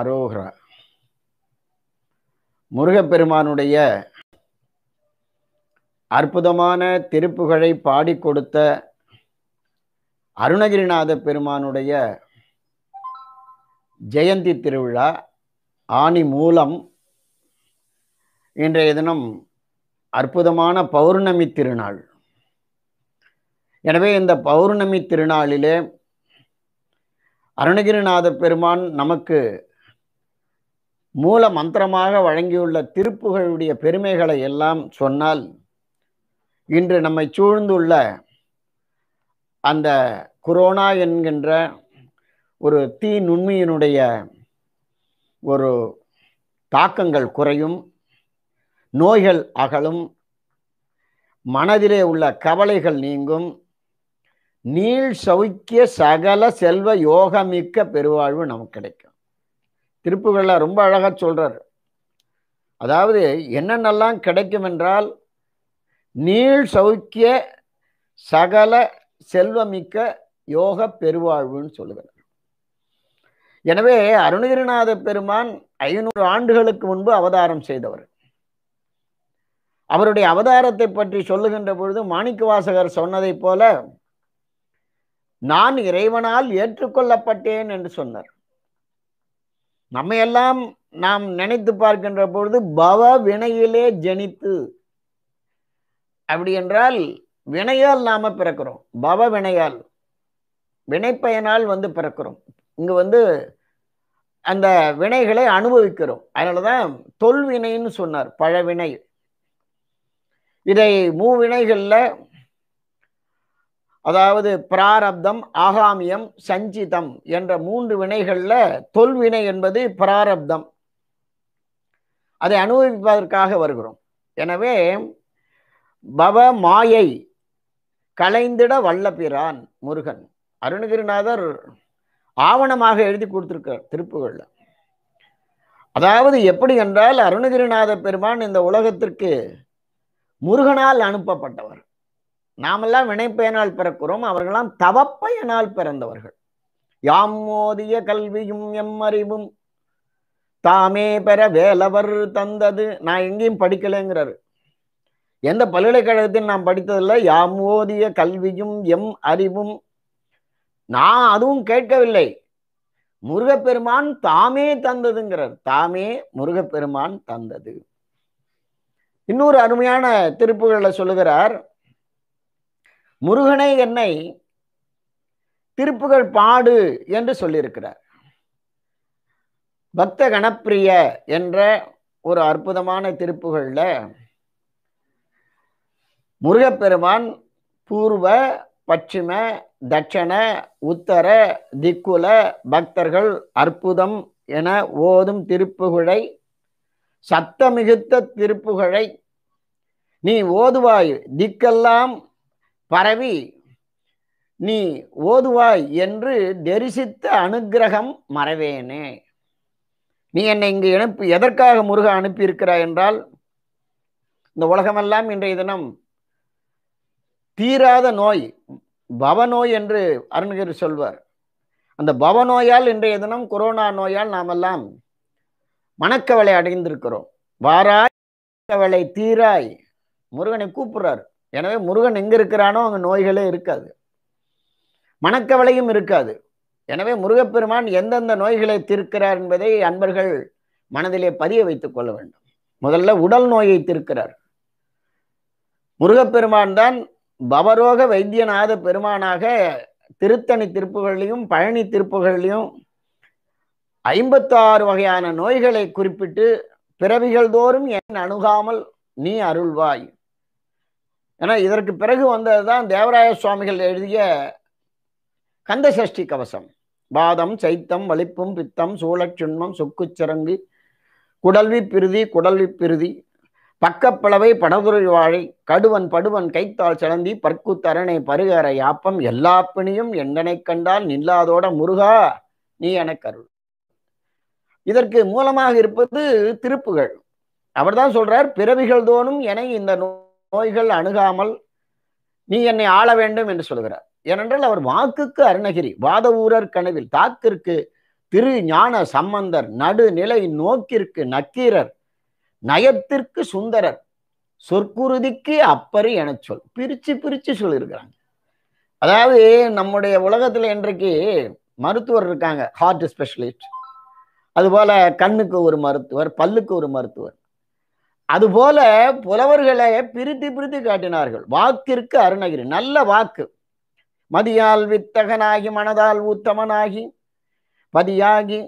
அரோகரா முருகப்பெருமானுடைய அற்புதமான திருப்புகழை பாடி கொடுத்த அருணகிரிநாத பெருமானுடைய ஜெயந்தி திருவிழா ஆணி மூலம் இன்றைய தினம் அற்புதமான பௌர்ணமி திருநாள் எனவே இந்த பௌர்ணமி திருநாளிலே அருணகிரிநாத பெருமான் நமக்கு மூல மந்திரமாக வழங்கியுள்ள திருப்புகளுடைய பெருமைகளை எல்லாம் சொன்னால் இன்று நம்மை சூழ்ந்துள்ள அந்த கொரோனா என்கின்ற ஒரு தீ நுண்மையினுடைய ஒரு தாக்கங்கள் குறையும் நோய்கள் அகலும் மனதிலே உள்ள கவலைகள் நீங்கும் நீள் சௌக்கிய சகல செல்வ யோகமிக்க பெருவாழ்வு நமக்கு கிடைக்கும் திருப்புகளில் ரொம்ப அழகாக சொல்கிறார் அதாவது என்னென்னலாம் கிடைக்கும் என்றால் நீள் சௌக்கிய சகல செல்வமிக்க யோக பெருவாழ்வுன்னு சொல்லுகிறார் எனவே அருணகிரிநாத பெருமான் ஐநூறு ஆண்டுகளுக்கு முன்பு அவதாரம் செய்தவர் அவருடைய அவதாரத்தை பற்றி சொல்லுகின்ற பொழுது மாணிக்க வாசகர் சொன்னதைப் போல நான் இறைவனால் ஏற்றுக்கொள்ளப்பட்டேன் என்று சொன்னார் நம்ம எல்லாம் நாம் நினைத்து பார்க்கின்ற பொழுது பவ வினையிலே ஜனித்து அப்படி என்றால் வினையால் நாம பிறக்கிறோம் பவ வினையால் வினைப்பயனால் வந்து பிறக்கிறோம் இங்க வந்து அந்த வினைகளை அனுபவிக்கிறோம் அதனாலதான் தொல்வினைன்னு சொன்னார் பழவினை இதை மூவினைகளில் அதாவது பிராரப்தம் ஆகாமியம் சஞ்சிதம் என்ற மூன்று வினைகளில் தொல்வினை என்பது பிராரப்தம் அதை அனுபவிப்பதற்காக வருகிறோம் எனவே பவ மாயை கலைந்திட வல்லபிரான் முருகன் அருணகிரிநாதர் ஆவணமாக எழுதி கொடுத்துருக்கார் திருப்புகளில் அதாவது எப்படி என்றால் அருணகிரிநாத பெருமான் இந்த உலகத்திற்கு முருகனால் அனுப்பப்பட்டவர் நாமெல்லாம் வினைப்பயனால் பிறக்கிறோம் அவர்களாம் தவப்பயனால் பிறந்தவர்கள் யாம் மோதிய கல்வியும் எம் அறிவும் தாமே பெற வேலவர் தந்தது நான் எங்கேயும் படிக்கலைங்கிறாரு எந்த பல்கலைக்கழகத்தில் நான் படித்ததில்லை யாம் ஓதிய கல்வியும் எம் அறிவும் நான் அதுவும் கேட்கவில்லை முருகப்பெருமான் தாமே தந்ததுங்கிறார் தாமே முருகப்பெருமான் தந்தது இன்னொரு அருமையான திருப்புகளை சொல்லுகிறார் முருகனை என்னை திருப்புகள் பாடு என்று சொல்லியிருக்கிறார் பக்த கணப்பிரிய என்ற ஒரு அற்புதமான திருப்புகளில் முருகப்பெருமான் பூர்வ பச்சிம தட்சண உத்தர திக்குல பக்தர்கள் அற்புதம் என ஓதும் திருப்புகழை சத்தமிகுத்த திருப்புகழை நீ ஓதுவாய் திக்கெல்லாம் பரவி நீ ஓதுவாய் என்று தரிசித்த அனுகிரகம் மறவேனே நீ என்னை இங்கு இணைப்பு எதற்காக முருக அனுப்பியிருக்கிறாய் என்றால் இந்த உலகமெல்லாம் இன்றைய தினம் தீராத நோய் பவநோய் என்று அருண்கிரி சொல்வார் அந்த பவநோயால் இன்றைய தினம் கொரோனா நோயால் நாமெல்லாம் மனக்கவலை அடைந்திருக்கிறோம் வாராய் கவலை தீராய் முருகனை கூப்பிடுறார் எனவே முருகன் எங்கே இருக்கிறானோ அங்கே நோய்களே இருக்காது மனக்கவலையும் இருக்காது எனவே முருகப்பெருமான் எந்தெந்த நோய்களை தீர்க்கிறார் என்பதை அன்பர்கள் மனதிலே பதிய வைத்துக் கொள்ள வேண்டும் முதல்ல உடல் நோயை தீர்க்கிறார் முருகப்பெருமான் தான் பவரோக வைத்தியநாத பெருமானாக திருத்தணி திருப்புகளிலையும் பழனி திருப்புகளிலையும் ஐம்பத்தாறு வகையான நோய்களை குறிப்பிட்டு பிறவிகள் தோறும் என் அணுகாமல் நீ அருள்வாய் ஏன்னா இதற்கு பிறகு வந்தது தான் தேவராய சுவாமிகள் எழுதிய கந்த சஷ்டி கவசம் வாதம் சைத்தம் வலிப்பும் பித்தம் சூழச்சுண்மம் சுக்குச்சிறங்கு குடல்வி பிரிதி குடல்வி பிரிதி பக்கப்பளவை படதுரை வாழை கடுவன் படுவன் கைத்தால் சிலந்தி பற்கு தரணை பருகர யாப்பம் எல்லா பிணியும் எந்தனை கண்டால் நில்லாதோட முருகா நீ எனக்கு அருள் இதற்கு மூலமாக இருப்பது திருப்புகள் அவர் தான் சொல்றார் பிறவிகள் தோனும் என இந்த நூல் நோய்கள் அணுகாமல் நீ என்னை ஆள வேண்டும் என்று சொல்கிறார் ஏனென்றால் அவர் வாக்குக்கு அருணகிரி வாத ஊரர் கனவில் தாக்கிற்கு திரு ஞான சம்பந்தர் நடுநிலை நோக்கிற்கு நக்கீரர் நயத்திற்கு சுந்தரர் சொற்குருதிக்கு அப்பறி என சொல் பிரிச்சு பிரிச்சு சொல்லியிருக்கிறாங்க அதாவது நம்முடைய உலகத்துல இன்றைக்கு மருத்துவர் இருக்காங்க ஹார்ட் ஸ்பெஷலிஸ்ட் அதுபோல கண்ணுக்கு ஒரு மருத்துவர் பல்லுக்கு ஒரு மருத்துவர் அதுபோல புலவர்களை பிரித்து பிரித்து காட்டினார்கள் வாக்கிற்கு அருணகிரி நல்ல வாக்கு மதியால் வித்தகனாகி மனதால் ஊத்தமனாகி பதியாகி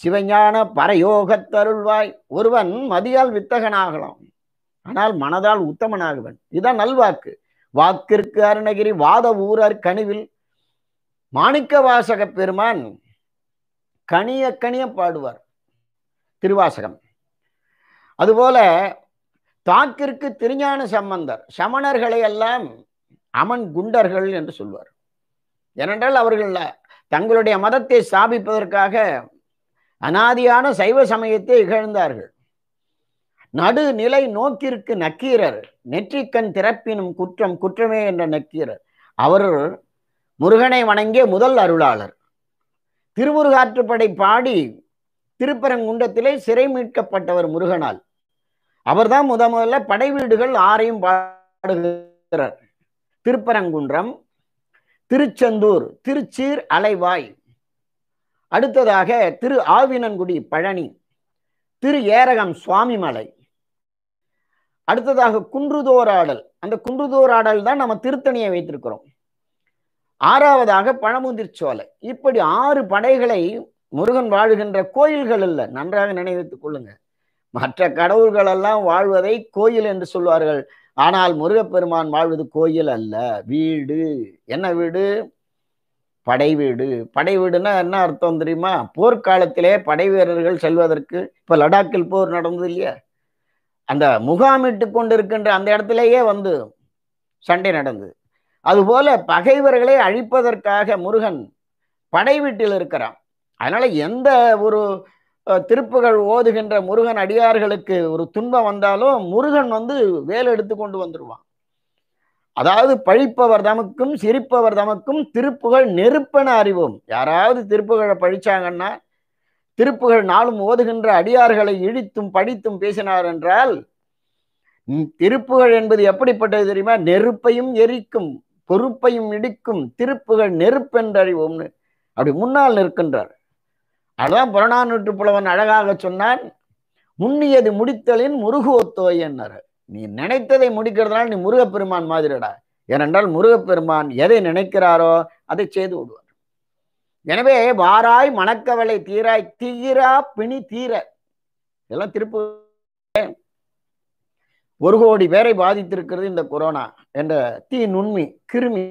சிவஞான பரயோகத்தருள்வாய் ஒருவன் மதியால் வித்தகனாகலாம் ஆனால் மனதால் உத்தமனாகுவன் இதுதான் நல்வாக்கு வாக்கிற்கு அருணகிரி வாத ஊரர் கனிவில் மாணிக்க வாசக பெருமான் கனிய கனிய பாடுவார் திருவாசகம் அதுபோல தாக்கிற்கு திருஞான சம்பந்தர் சமணர்களை எல்லாம் அமன் குண்டர்கள் என்று சொல்வார் ஏனென்றால் அவர்கள் தங்களுடைய மதத்தை ஸ்தாபிப்பதற்காக அனாதியான சைவ சமயத்தை இகழ்ந்தார்கள் நடுநிலை நோக்கிற்கு நக்கீரர் நெற்றிக்கண் திறப்பினும் குற்றம் குற்றமே என்ற நக்கீரர் அவர் முருகனை வணங்கிய முதல் அருளாளர் திருமுருகாற்றுப்படை பாடி திருப்பரங்குண்டத்திலே சிறை மீட்கப்பட்டவர் முருகனால் அவர் தான் முத முதல்ல படை வீடுகள் ஆறையும் பாடுகிறார் திருப்பரங்குன்றம் திருச்செந்தூர் திருச்சீர் அலைவாய் அடுத்ததாக திரு ஆவினன்குடி பழனி திரு ஏரகம் சுவாமிமலை அடுத்ததாக குன்றுதோராடல் அந்த குன்றுதோராடல் தான் நம்ம திருத்தணியை வைத்திருக்கிறோம் ஆறாவதாக பழமுதிர் சோலை இப்படி ஆறு படைகளை முருகன் வாழுகின்ற கோயில்கள் இல்லை நன்றாக நினைவித்துக் கொள்ளுங்கள் மற்ற கடவுள்களெல்லாம் வாழ்வதை கோயில் என்று சொல்வார்கள் ஆனால் முருகப்பெருமான் வாழ்வது கோயில் அல்ல வீடு என்ன வீடு படை வீடு படை வீடுனா என்ன அர்த்தம் தெரியுமா போர்க்காலத்திலே படை வீரர்கள் செல்வதற்கு இப்போ லடாக்கில் போர் நடந்தது இல்லையா அந்த முகாமிட்டு கொண்டிருக்கின்ற அந்த இடத்துலயே வந்து சண்டை நடந்தது அதுபோல பகைவர்களை அழிப்பதற்காக முருகன் படை வீட்டில் இருக்கிறான் அதனால எந்த ஒரு திருப்புகள் ஓதுகின்ற முருகன் அடியார்களுக்கு ஒரு துன்பம் வந்தாலும் முருகன் வந்து வேலை எடுத்து கொண்டு வந்துடுவான் அதாவது பழிப்பவர் தமக்கும் சிரிப்பவர் தமக்கும் திருப்புகள் நெருப்பென அறிவோம் யாராவது திருப்புகளை பழிச்சாங்கன்னா திருப்புகள் நாளும் ஓதுகின்ற அடியார்களை இழித்தும் படித்தும் பேசினார் என்றால் திருப்புகள் என்பது எப்படிப்பட்டது தெரியுமா நெருப்பையும் எரிக்கும் பொறுப்பையும் இடிக்கும் திருப்புகள் நெருப்பென்று அறிவோம்னு அப்படி முன்னால் நிற்கின்றார் அதான் புறநானூற்று புலவன் அழகாக சொன்னான் முன்னியது முடித்தலின் முருகோத்தோய் என்னரு நீ நினைத்ததை முடிக்கிறதுனால நீ முருகப்பெருமான் மாதிரிடா ஏனென்றால் முருகப்பெருமான் எதை நினைக்கிறாரோ அதை செய்து விடுவார் எனவே வாராய் மணக்கவலை தீராய் தீரா பிணி தீர இதெல்லாம் திருப்பு ஒரு கோடி பேரை பாதித்திருக்கிறது இந்த கொரோனா என்ற தீ நுண்மி கிருமி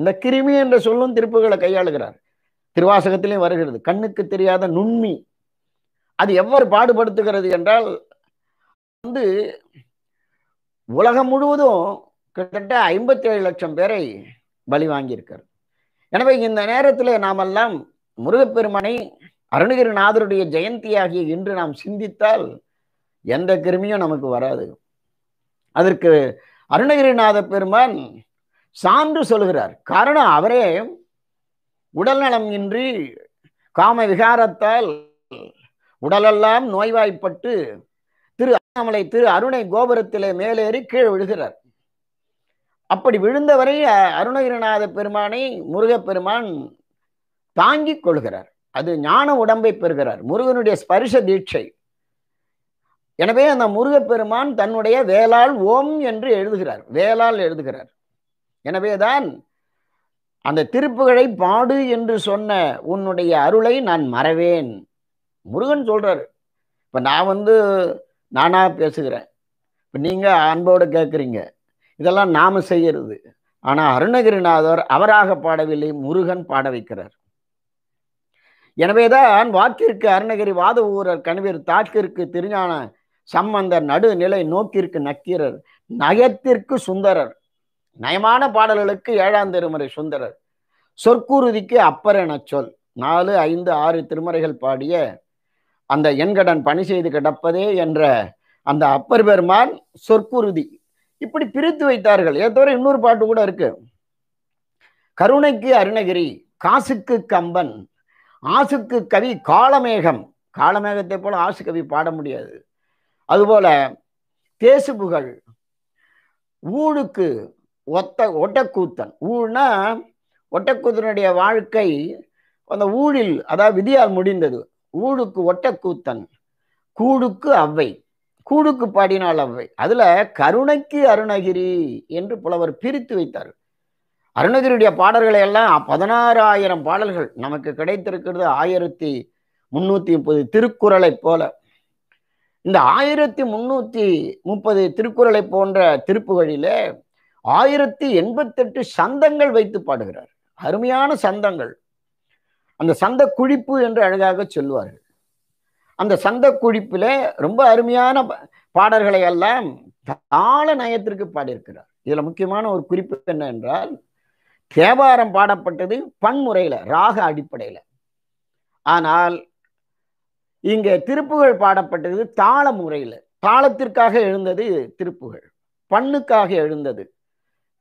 இந்த கிருமி என்ற சொல்லும் திருப்புகளை கையாளுகிறார் திருவாசகத்திலையும் வருகிறது கண்ணுக்கு தெரியாத நுண்மி அது எவ்வாறு பாடுபடுத்துகிறது என்றால் வந்து உலகம் முழுவதும் கிட்டத்தட்ட ஐம்பத்தேழு லட்சம் பேரை பலி வாங்கியிருக்கிறது எனவே இந்த நேரத்தில் நாமெல்லாம் முருகப்பெருமானை அருணகிரிநாதருடைய ஜெயந்தியாகிய இன்று நாம் சிந்தித்தால் எந்த கிருமியும் நமக்கு வராது அதற்கு அருணகிரிநாத பெருமான் சான்று சொல்கிறார் காரணம் அவரே உடல்நலம் இன்றி காம விகாரத்தால் உடலெல்லாம் நோய்வாய்ப்பட்டு திரு அண்ணாமலை திரு அருணை கோபுரத்திலே மேலேறி கீழ் விழுகிறார் அப்படி விழுந்தவரை அருணகிரிநாத பெருமானை முருகப்பெருமான் தாங்கிக் கொள்கிறார் அது ஞான உடம்பை பெறுகிறார் முருகனுடைய ஸ்பரிச தீட்சை எனவே அந்த முருகப்பெருமான் தன்னுடைய வேளாள் ஓம் என்று எழுதுகிறார் வேளாள் எழுதுகிறார் எனவேதான் அந்த திருப்புகழை பாடு என்று சொன்ன உன்னுடைய அருளை நான் மறவேன் முருகன் சொல்கிறாரு இப்போ நான் வந்து நானாக பேசுகிறேன் இப்போ நீங்கள் அன்போடு கேட்குறீங்க இதெல்லாம் நாம் செய்கிறது ஆனால் அருணகிரிநாதர் அவராக பாடவில்லை முருகன் பாட வைக்கிறார் எனவேதான் வாக்கிற்கு அருணகிரி வாத ஊரர் கணவர் தாக்கிற்கு திருஞான சம்பந்தர் நடுநிலை நோக்கிற்கு நக்கீரர் நயத்திற்கு சுந்தரர் நயமான பாடல்களுக்கு ஏழாம் திருமறை சுந்தரர் சொற்கூறுதிக்கு அப்பரென சொல் நாலு ஐந்து ஆறு திருமறைகள் பாடிய அந்த எண்கடன் பணி செய்து கிடப்பதே என்ற அந்த அப்பர் பெருமான் சொற்குருதி இப்படி பிரித்து வைத்தார்கள் ஏ தவிர இன்னொரு பாட்டு கூட இருக்கு கருணைக்கு அருணகிரி காசுக்கு கம்பன் ஆசுக்கு கவி காலமேகம் காலமேகத்தை போல ஆசு கவி பாட முடியாது அதுபோல தேசு புகழ் ஊழுக்கு ஒத்த ஒட்டக்கூத்தன் ஊழ்னா ஒட்டக்கூத்தனுடைய வாழ்க்கை அந்த ஊழில் அதாவது விதியால் முடிந்தது ஊழுக்கு ஒட்டக்கூத்தன் கூடுக்கு அவ்வை கூடுக்கு பாடினால் அவ்வை அதுல கருணைக்கு அருணகிரி என்று புலவர் பிரித்து வைத்தார் அருணகிரியுடைய பாடல்களை எல்லாம் பதினாறாயிரம் பாடல்கள் நமக்கு கிடைத்திருக்கிறது ஆயிரத்தி முன்னூத்தி முப்பது திருக்குறளை போல இந்த ஆயிரத்தி முன்னூத்தி முப்பது திருக்குறளை போன்ற திருப்புகளிலே ஆயிரத்தி எண்பத்தெட்டு சந்தங்கள் வைத்து பாடுகிறார் அருமையான சந்தங்கள் அந்த சந்த குழிப்பு என்று அழகாக சொல்லுவார்கள் அந்த சந்த குழிப்பில் ரொம்ப அருமையான பாடல்களை எல்லாம் தாள நயத்திற்கு பாடியிருக்கிறார் இதில் முக்கியமான ஒரு குறிப்பு என்ன என்றால் தேவாரம் பாடப்பட்டது பன்முறையில் ராக அடிப்படையில் ஆனால் இங்கே திருப்புகழ் பாடப்பட்டது தாள முறையில் தாளத்திற்காக எழுந்தது திருப்புகழ் பண்ணுக்காக எழுந்தது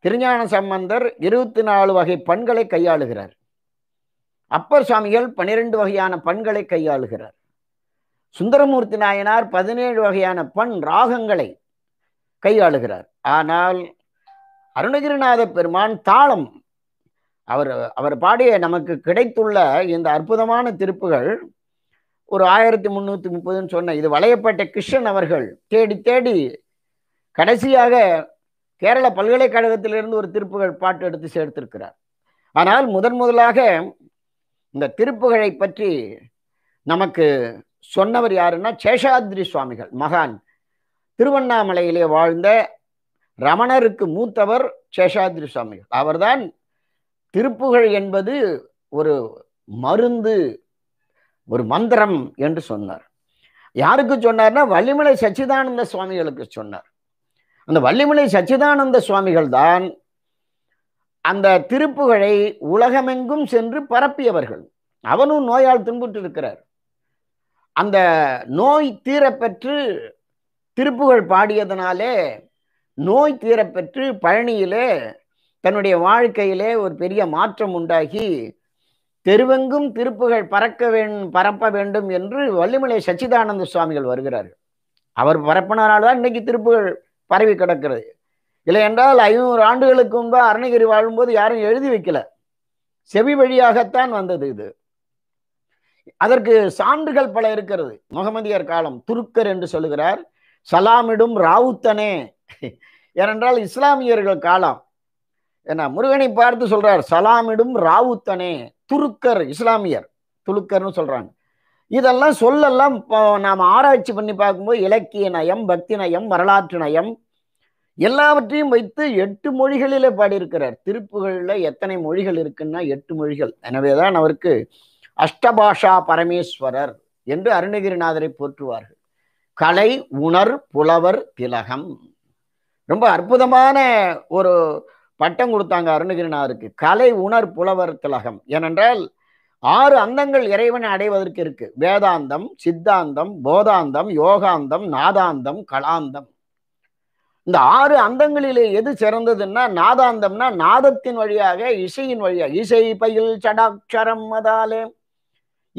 திருஞான சம்பந்தர் இருபத்தி நாலு வகை பண்களை கையாளுகிறார் அப்பர் சுவாமிகள் பன்னிரெண்டு வகையான பண்களை கையாளுகிறார் சுந்தரமூர்த்தி நாயனார் பதினேழு வகையான பண் ராகங்களை கையாளுகிறார் ஆனால் அருணகிரிநாத பெருமான் தாளம் அவர் அவர் பாடிய நமக்கு கிடைத்துள்ள இந்த அற்புதமான திருப்புகள் ஒரு ஆயிரத்தி முந்நூற்றி முப்பதுன்னு சொன்ன இது வளையப்பட்ட கிருஷ்ணன் அவர்கள் தேடி தேடி கடைசியாக கேரள பல்கலைக்கழகத்திலிருந்து ஒரு திருப்புகழ் பாட்டு எடுத்து சேர்த்திருக்கிறார் ஆனால் முதன் முதலாக இந்த திருப்புகழை பற்றி நமக்கு சொன்னவர் யாருன்னா சேஷாத்ரி சுவாமிகள் மகான் திருவண்ணாமலையிலே வாழ்ந்த ரமணருக்கு மூத்தவர் சேஷாத்ரி சுவாமிகள் அவர்தான் திருப்புகழ் என்பது ஒரு மருந்து ஒரு மந்திரம் என்று சொன்னார் யாருக்கு சொன்னார்னா வலிமலை சச்சிதானந்த சுவாமிகளுக்கு சொன்னார் அந்த வள்ளிமலை சச்சிதானந்த சுவாமிகள் தான் அந்த திருப்புகழை உலகமெங்கும் சென்று பரப்பியவர்கள் அவனும் நோயால் துன்புற்று இருக்கிறார் அந்த நோய் தீரப்பெற்று திருப்புகழ் பாடியதனாலே நோய் தீரப்பெற்று பழனியிலே தன்னுடைய வாழ்க்கையிலே ஒரு பெரிய மாற்றம் உண்டாகி தெருவெங்கும் திருப்புகள் பறக்க வேண்டும் பரப்ப வேண்டும் என்று வள்ளிமலை சச்சிதானந்த சுவாமிகள் வருகிறார்கள் அவர் பரப்பினால்தான் இன்னைக்கு திருப்புகள் பரவி கிடக்கிறது இல்லை என்றால் ஐநூறு ஆண்டுகளுக்கு முன்பு அருணகிரி வாழும்போது யாரும் எழுதி வைக்கல செவி வழியாகத்தான் வந்தது இது அதற்கு சான்றுகள் பல இருக்கிறது முகமதியர் காலம் துருக்கர் என்று சொல்லுகிறார் சலாமிடும் ராவுத்தனே ஏனென்றால் இஸ்லாமியர்கள் காலம் என்ன முருகனை பார்த்து சொல்றார் சலாமிடும் ராவுத்தனே துருக்கர் இஸ்லாமியர் துலுக்கர்னு சொல்றாங்க இதெல்லாம் சொல்லெல்லாம் நாம் ஆராய்ச்சி பண்ணி பார்க்கும்போது இலக்கிய நயம் பக்தி நயம் வரலாற்று நயம் எல்லாவற்றையும் வைத்து எட்டு மொழிகளிலே பாடியிருக்கிறார் திருப்புகளில் எத்தனை மொழிகள் இருக்குன்னா எட்டு மொழிகள் எனவேதான் அவருக்கு அஷ்டபாஷா பரமேஸ்வரர் என்று அருணகிரிநாதரை போற்றுவார்கள் கலை உணர் புலவர் திலகம் ரொம்ப அற்புதமான ஒரு பட்டம் கொடுத்தாங்க அருணகிரிநாதருக்கு கலை உணர் புலவர் திலகம் ஏனென்றால் ஆறு அந்தங்கள் இறைவனை அடைவதற்கு இருக்கு வேதாந்தம் சித்தாந்தம் போதாந்தம் யோகாந்தம் நாதாந்தம் கலாந்தம் இந்த ஆறு அந்தங்களிலே எது சிறந்ததுன்னா நாதாந்தம்னா நாதத்தின் வழியாக இசையின் வழியாக இசை பயில் சடாட்சரம் அதாலே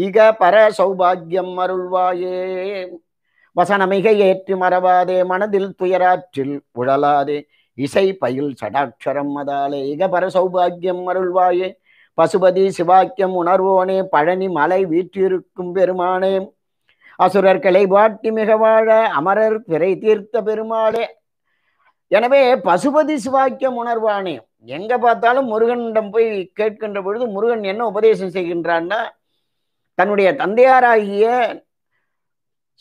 இக பர சௌபாகியம் அருள்வாயே மிகை ஏற்றி மறவாதே மனதில் துயராற்றில் உழலாதே இசை பயில் சடாட்சரம் அதாலே இக பர சௌபாகியம் அருள்வாயே பசுபதி சிவாக்கியம் உணர்வோனே பழனி மலை வீற்றிருக்கும் பெருமானே அசுரர் கலை பாட்டி மிக வாழ அமரர் பிறை தீர்த்த பெருமாளே எனவே பசுபதி சிவாக்கியம் உணர்வானே எங்க பார்த்தாலும் முருகனிடம் போய் கேட்கின்ற பொழுது முருகன் என்ன உபதேசம் செய்கின்றான்னா தன்னுடைய தந்தையாராகிய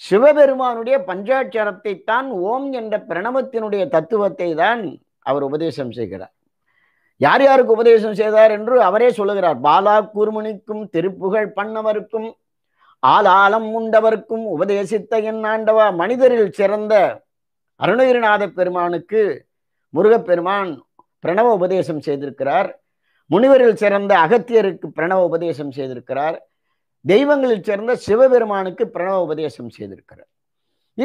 சிவபெருமானுடைய பஞ்சாட்சரத்தை தான் ஓம் என்ற பிரணவத்தினுடைய தத்துவத்தை தான் அவர் உபதேசம் செய்கிறார் யார் யாருக்கு உபதேசம் செய்தார் என்று அவரே சொல்லுகிறார் பாலா கூர்மணிக்கும் திருப்புகழ் பண்ணவருக்கும் ஆலாலம் உண்டவர்க்கும் உபதேசித்த என் ஆண்டவா மனிதரில் சிறந்த அருணகிரிநாத பெருமானுக்கு முருகப்பெருமான் பிரணவ உபதேசம் செய்திருக்கிறார் முனிவரில் சிறந்த அகத்தியருக்கு பிரணவ உபதேசம் செய்திருக்கிறார் தெய்வங்களில் சிறந்த சிவபெருமானுக்கு பிரணவ உபதேசம் செய்திருக்கிறார்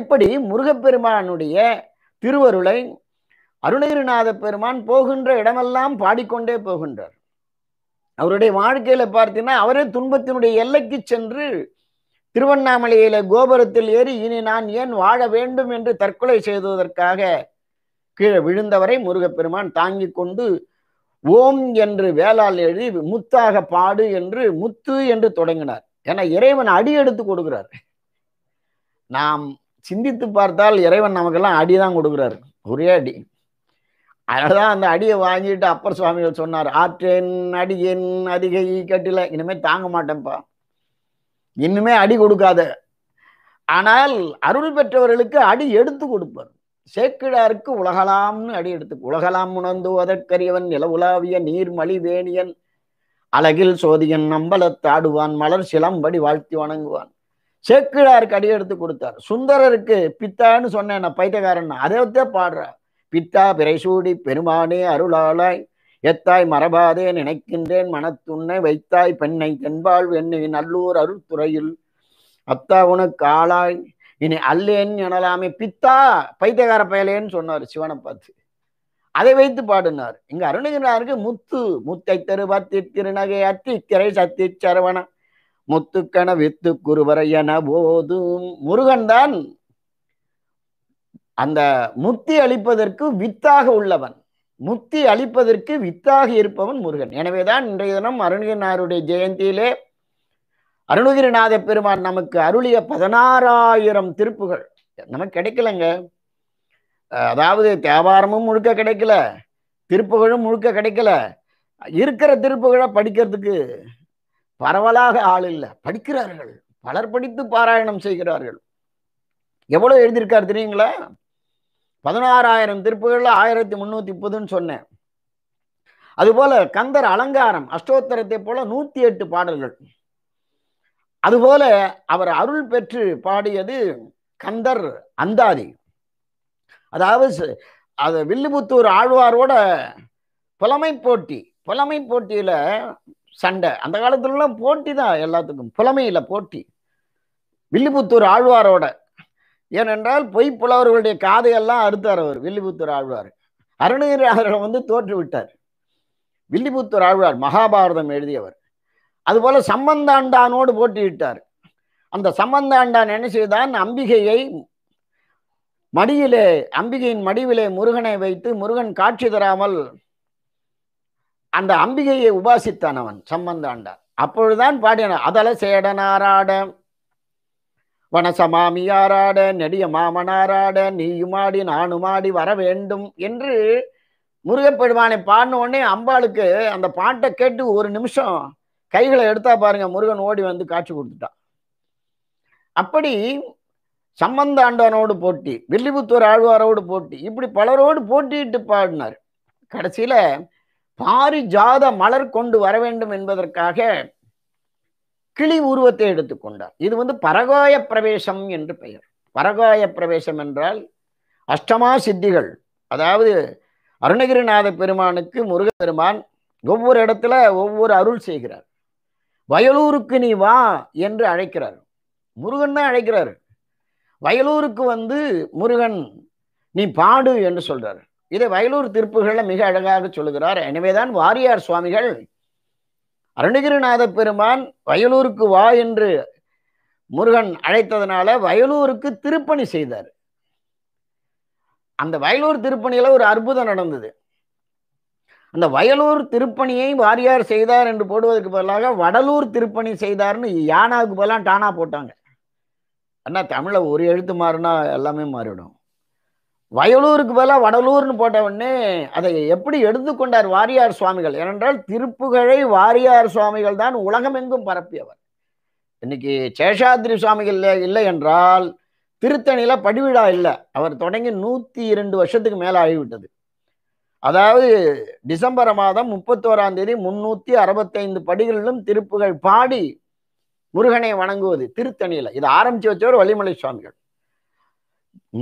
இப்படி முருகப்பெருமானுடைய திருவருளை அருணகிரிநாத பெருமான் போகின்ற இடமெல்லாம் பாடிக்கொண்டே போகின்றார் அவருடைய வாழ்க்கையில பார்த்தீங்கன்னா அவரே துன்பத்தினுடைய எல்லைக்கு சென்று திருவண்ணாமலையில கோபுரத்தில் ஏறி இனி நான் ஏன் வாழ வேண்டும் என்று தற்கொலை செய்துவதற்காக கீழே விழுந்தவரை முருகப்பெருமான் தாங்கி கொண்டு ஓம் என்று வேளால் எழுதி முத்தாக பாடு என்று முத்து என்று தொடங்கினார் ஏன்னா இறைவன் அடி எடுத்து கொடுக்கிறார் நாம் சிந்தித்து பார்த்தால் இறைவன் நமக்கெல்லாம் அடி தான் கொடுக்குறாரு ஒரே அடி தான் அந்த அடியை வாங்கிட்டு அப்பர் சுவாமிகள் சொன்னார் ஆற்றேன் அடியேன் அதிகை கட்டில இனிமே தாங்க மாட்டேன்ப்பா இன்னுமே அடி கொடுக்காத ஆனால் அருள் பெற்றவர்களுக்கு அடி எடுத்து கொடுப்பார் சேக்கிழாருக்கு உலகலாம்னு அடி எடுத்து உலகலாம் உணர்ந்து அதற்கரியவன் நிலவுலாவிய நீர் மலிவேணியன் அழகில் சோதியன் நம்பலத்தாடுவான் மலர் சிலம்படி வாழ்த்தி வணங்குவான் சேக்கிழாருக்கு அடி எடுத்து கொடுத்தார் சுந்தரருக்கு பித்தான்னு சொன்னேன் பைத்தியக்காரன் அதை வச்சே பாடுறார் பித்தா பிறைசூடி பெருமானே அருளாளாய் எத்தாய் மரபாதே நினைக்கின்றேன் மனத்துண்ணை வைத்தாய் பெண்ணை தென்பாள் என்னை நல்லூர் அருள்துறையில் அத்தா உனக்கு ஆளாய் இனி அல்லேன் எனலாமே பித்தா பைத்தியகார பயலேன்னு சொன்னார் சிவனை பார்த்து அதை வைத்து பாடினார் இங்க அருணகிரிநாதருக்கு முத்து முத்தை தருவாத்தி திருநகை அத்தி திரை சத்தி சரவண முத்துக்கண வித்து குருவரையன போதும் முருகன் தான் அந்த முத்தி அளிப்பதற்கு வித்தாக உள்ளவன் முத்தி அளிப்பதற்கு வித்தாக இருப்பவன் முருகன் எனவேதான் இன்றைய தினம் அருணகிரிநாதருடைய ஜெயந்தியிலே அருணகிரிநாத பெருமான் நமக்கு அருளிய பதினாறாயிரம் திருப்புகள் நமக்கு கிடைக்கலங்க அதாவது தேவாரமும் முழுக்க கிடைக்கல திருப்புகழும் முழுக்க கிடைக்கல இருக்கிற திருப்புகழை படிக்கிறதுக்கு பரவலாக ஆள் இல்லை படிக்கிறார்கள் பலர் படித்து பாராயணம் செய்கிறார்கள் எவ்வளோ எழுதியிருக்காரு தெரியுங்களா பதினாறாயிரம் திருப்புகளில் ஆயிரத்தி முந்நூற்றி முப்பதுன்னு சொன்னேன் அதுபோல் கந்தர் அலங்காரம் அஷ்டோத்தரத்தை போல நூற்றி எட்டு பாடல்கள் அதுபோல அவர் அருள் பெற்று பாடியது கந்தர் அந்தாதி அதாவது அது வில்லுபுத்தூர் ஆழ்வாரோட புலமை போட்டி புலமை போட்டியில் சண்டை அந்த காலத்துலலாம் போட்டி தான் எல்லாத்துக்கும் புலமையில் போட்டி வில்லுபுத்தூர் ஆழ்வாரோட ஏனென்றால் பொய்ப்புலவர்களுடைய காதையெல்லாம் அறுத்தார் அவர் வில்லிபுத்தூர் ஆழ்வார் அருணகிரி அவர்கள் வந்து தோற்றுவிட்டார் வில்லிபுத்தூர் ஆழ்வார் மகாபாரதம் எழுதியவர் அதுபோல சம்பந்தாண்டானோடு போட்டியிட்டார் அந்த சம்பந்தாண்டான் என்ன செய்தான் அம்பிகையை மடியிலே அம்பிகையின் மடிவிலே முருகனை வைத்து முருகன் காட்சி தராமல் அந்த அம்பிகையை உபாசித்தான் அவன் சம்பந்தாண்டான் அப்பொழுதுதான் பாடினான் அதல சேடனாராட வனசமாமியாராட நெடிய மாமனாராட நீயுமாடி நானுமாடி வர வேண்டும் என்று முருகப்பெருமானை பாடின உடனே அம்பாளுக்கு அந்த பாட்டை கேட்டு ஒரு நிமிஷம் கைகளை எடுத்தா பாருங்க முருகன் ஓடி வந்து காட்சி கொடுத்துட்டான் அப்படி சம்பந்த ஆண்டவனோடு போட்டி வில்லிபுத்தூர் ஆழ்வாரோடு போட்டி இப்படி பலரோடு போட்டிட்டு பாடினார் கடைசியில பாரிஜாத மலர் கொண்டு வர வேண்டும் என்பதற்காக கிளி உருவத்தை எடுத்துக்கொண்டார் இது வந்து பரகாய பிரவேசம் என்று பெயர் பரகாய பிரவேசம் என்றால் அஷ்டமா சித்திகள் அதாவது அருணகிரிநாத பெருமானுக்கு முருக பெருமான் ஒவ்வொரு இடத்துல ஒவ்வொரு அருள் செய்கிறார் வயலூருக்கு நீ வா என்று அழைக்கிறார் முருகன் தான் அழைக்கிறார் வயலூருக்கு வந்து முருகன் நீ பாடு என்று சொல்றார் இதை வயலூர் திருப்புகளில் மிக அழகாக சொல்லுகிறார் எனவேதான் வாரியார் சுவாமிகள் அருணகிரிநாத பெருமான் வயலூருக்கு வா என்று முருகன் அழைத்ததுனால வயலூருக்கு திருப்பணி செய்தார் அந்த வயலூர் திருப்பணியில ஒரு அற்புதம் நடந்தது அந்த வயலூர் திருப்பணியை வாரியார் செய்தார் என்று போடுவதற்கு பதிலாக வடலூர் திருப்பணி செய்தார்னு யானாவுக்கு பதிலாக டானா போட்டாங்க ஆனால் தமிழை ஒரு எழுத்து மாறினா எல்லாமே மாறிடும் வயலூருக்கு பதிலாக வடலூர்னு போட்டவுடனே அதை எப்படி எடுத்துக்கொண்டார் வாரியார் சுவாமிகள் ஏனென்றால் திருப்புகழை வாரியார் சுவாமிகள் தான் உலகமெங்கும் பரப்பியவர் இன்னைக்கு சேஷாத்ரி சுவாமிகள் இல்லை என்றால் திருத்தணியில் படிவிழா இல்லை அவர் தொடங்கி நூற்றி இரண்டு வருஷத்துக்கு மேலே ஆகிவிட்டது அதாவது டிசம்பர் மாதம் முப்பத்தோராம் தேதி முன்னூற்றி அறுபத்தைந்து படிகளிலும் திருப்புகழ் பாடி முருகனை வணங்குவது திருத்தணியில் இதை ஆரம்பிச்சு வச்சவர் வள்ளிமலை சுவாமிகள்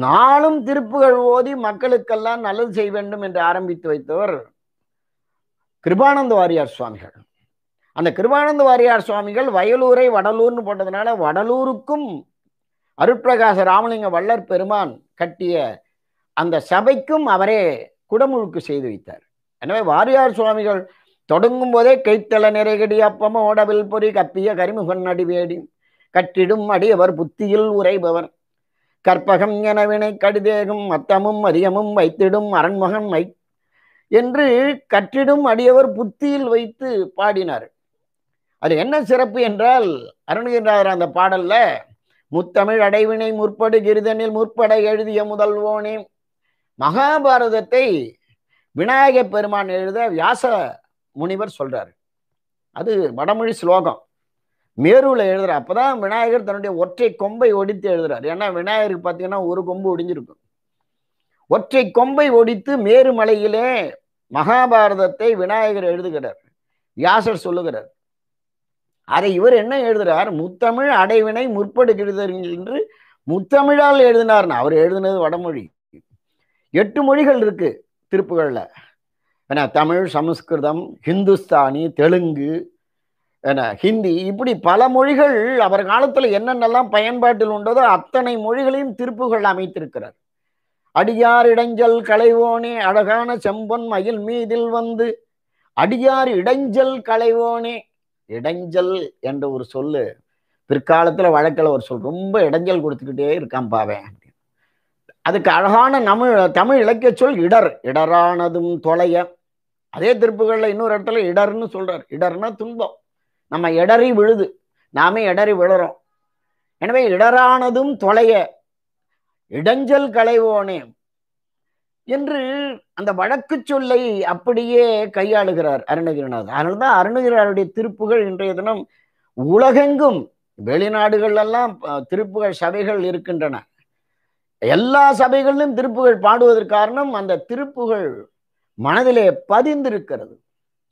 நாளும் திருப்புகள் ஓதி மக்களுக்கெல்லாம் நல்லது செய்ய வேண்டும் என்று ஆரம்பித்து வைத்தவர் கிருபானந்த வாரியார் சுவாமிகள் அந்த கிருபானந்த வாரியார் சுவாமிகள் வயலூரை வடலூர்னு போட்டதுனால வடலூருக்கும் அருட்பிரகாச ராமலிங்க வல்லர் பெருமான் கட்டிய அந்த சபைக்கும் அவரே குடமுழுக்கு செய்து வைத்தார் எனவே வாரியார் சுவாமிகள் தொடங்கும் போதே கைத்தள நிறைகடி அப்பம ஓடவில் பொறி கப்பிய கரிமுகன் அடிவேடி கட்டிடும் அடியவர் புத்தியில் உரைபவர் கற்பகம் எனவினை கடிதேகும் மத்தமும் அதிகமும் வைத்திடும் அரண்மகன் மை என்று கற்றிடும் அடியவர் புத்தியில் வைத்து பாடினார் அது என்ன சிறப்பு என்றால் அருணகிரிநாதர் அந்த பாடல்ல முத்தமிழ் அடைவினை முற்படு கிருதனில் முற்பட எழுதிய முதல்வோனே மகாபாரதத்தை விநாயக பெருமான் எழுத வியாச முனிவர் சொல்றாரு அது வடமொழி ஸ்லோகம் மேருவில் எழுதுறாரு அப்போதான் விநாயகர் தன்னுடைய ஒற்றை கொம்பை ஒடித்து எழுதுறாரு ஏன்னா விநாயகருக்கு பார்த்தீங்கன்னா ஒரு கொம்பு ஒடிஞ்சிருக்கும் ஒற்றை கொம்பை ஒடித்து மேருமலையிலே மகாபாரதத்தை விநாயகர் எழுதுகிறார் வியாசர் சொல்லுகிறார் அதை இவர் என்ன எழுதுகிறார் முத்தமிழ் அடைவினை முற்படுகிறது என்று முத்தமிழால் எழுதினார்னா அவர் எழுதினது வடமொழி எட்டு மொழிகள் இருக்கு திருப்புகளில் ஏன்னா தமிழ் சமஸ்கிருதம் ஹிந்துஸ்தானி தெலுங்கு ஹிந்தி இப்படி பல மொழிகள் அவர் காலத்தில் என்னென்னலாம் பயன்பாட்டில் உண்டதோ அத்தனை மொழிகளையும் திருப்புகள் அமைத்திருக்கிறார் அடியார் இடைஞ்சல் களைவோனே அழகான செம்பன் மயில் மீதில் வந்து அடியார் இடைஞ்சல் களைவோனே இடைஞ்சல் என்ற ஒரு சொல்லு பிற்காலத்தில் வழக்கில் ஒரு சொல் ரொம்ப இடைஞ்சல் கொடுத்துக்கிட்டே இருக்கான் பாவேன் அதுக்கு அழகான தமிழ் தமிழ் இலக்கிய சொல் இடர் இடரானதும் தொலைய அதே திருப்புகளில் இன்னொரு இடத்துல இடர்னு சொல்றார் இடர்னா துன்பம் நம்ம இடறி விழுது நாமே இடறி விழுறோம் எனவே இடரானதும் தொலைய இடைஞ்சல் களைவோனே என்று அந்த வழக்கு சொல்லை அப்படியே கையாளுகிறார் அருணகிரிநாதர் அதனால்தான் அருணகிரிநாதருடைய திருப்புகள் இன்றைய தினம் உலகெங்கும் வெளிநாடுகளெல்லாம் திருப்புகள் சபைகள் இருக்கின்றன எல்லா சபைகளிலும் திருப்புகள் பாடுவதற்கு காரணம் அந்த திருப்புகள் மனதிலே பதிந்திருக்கிறது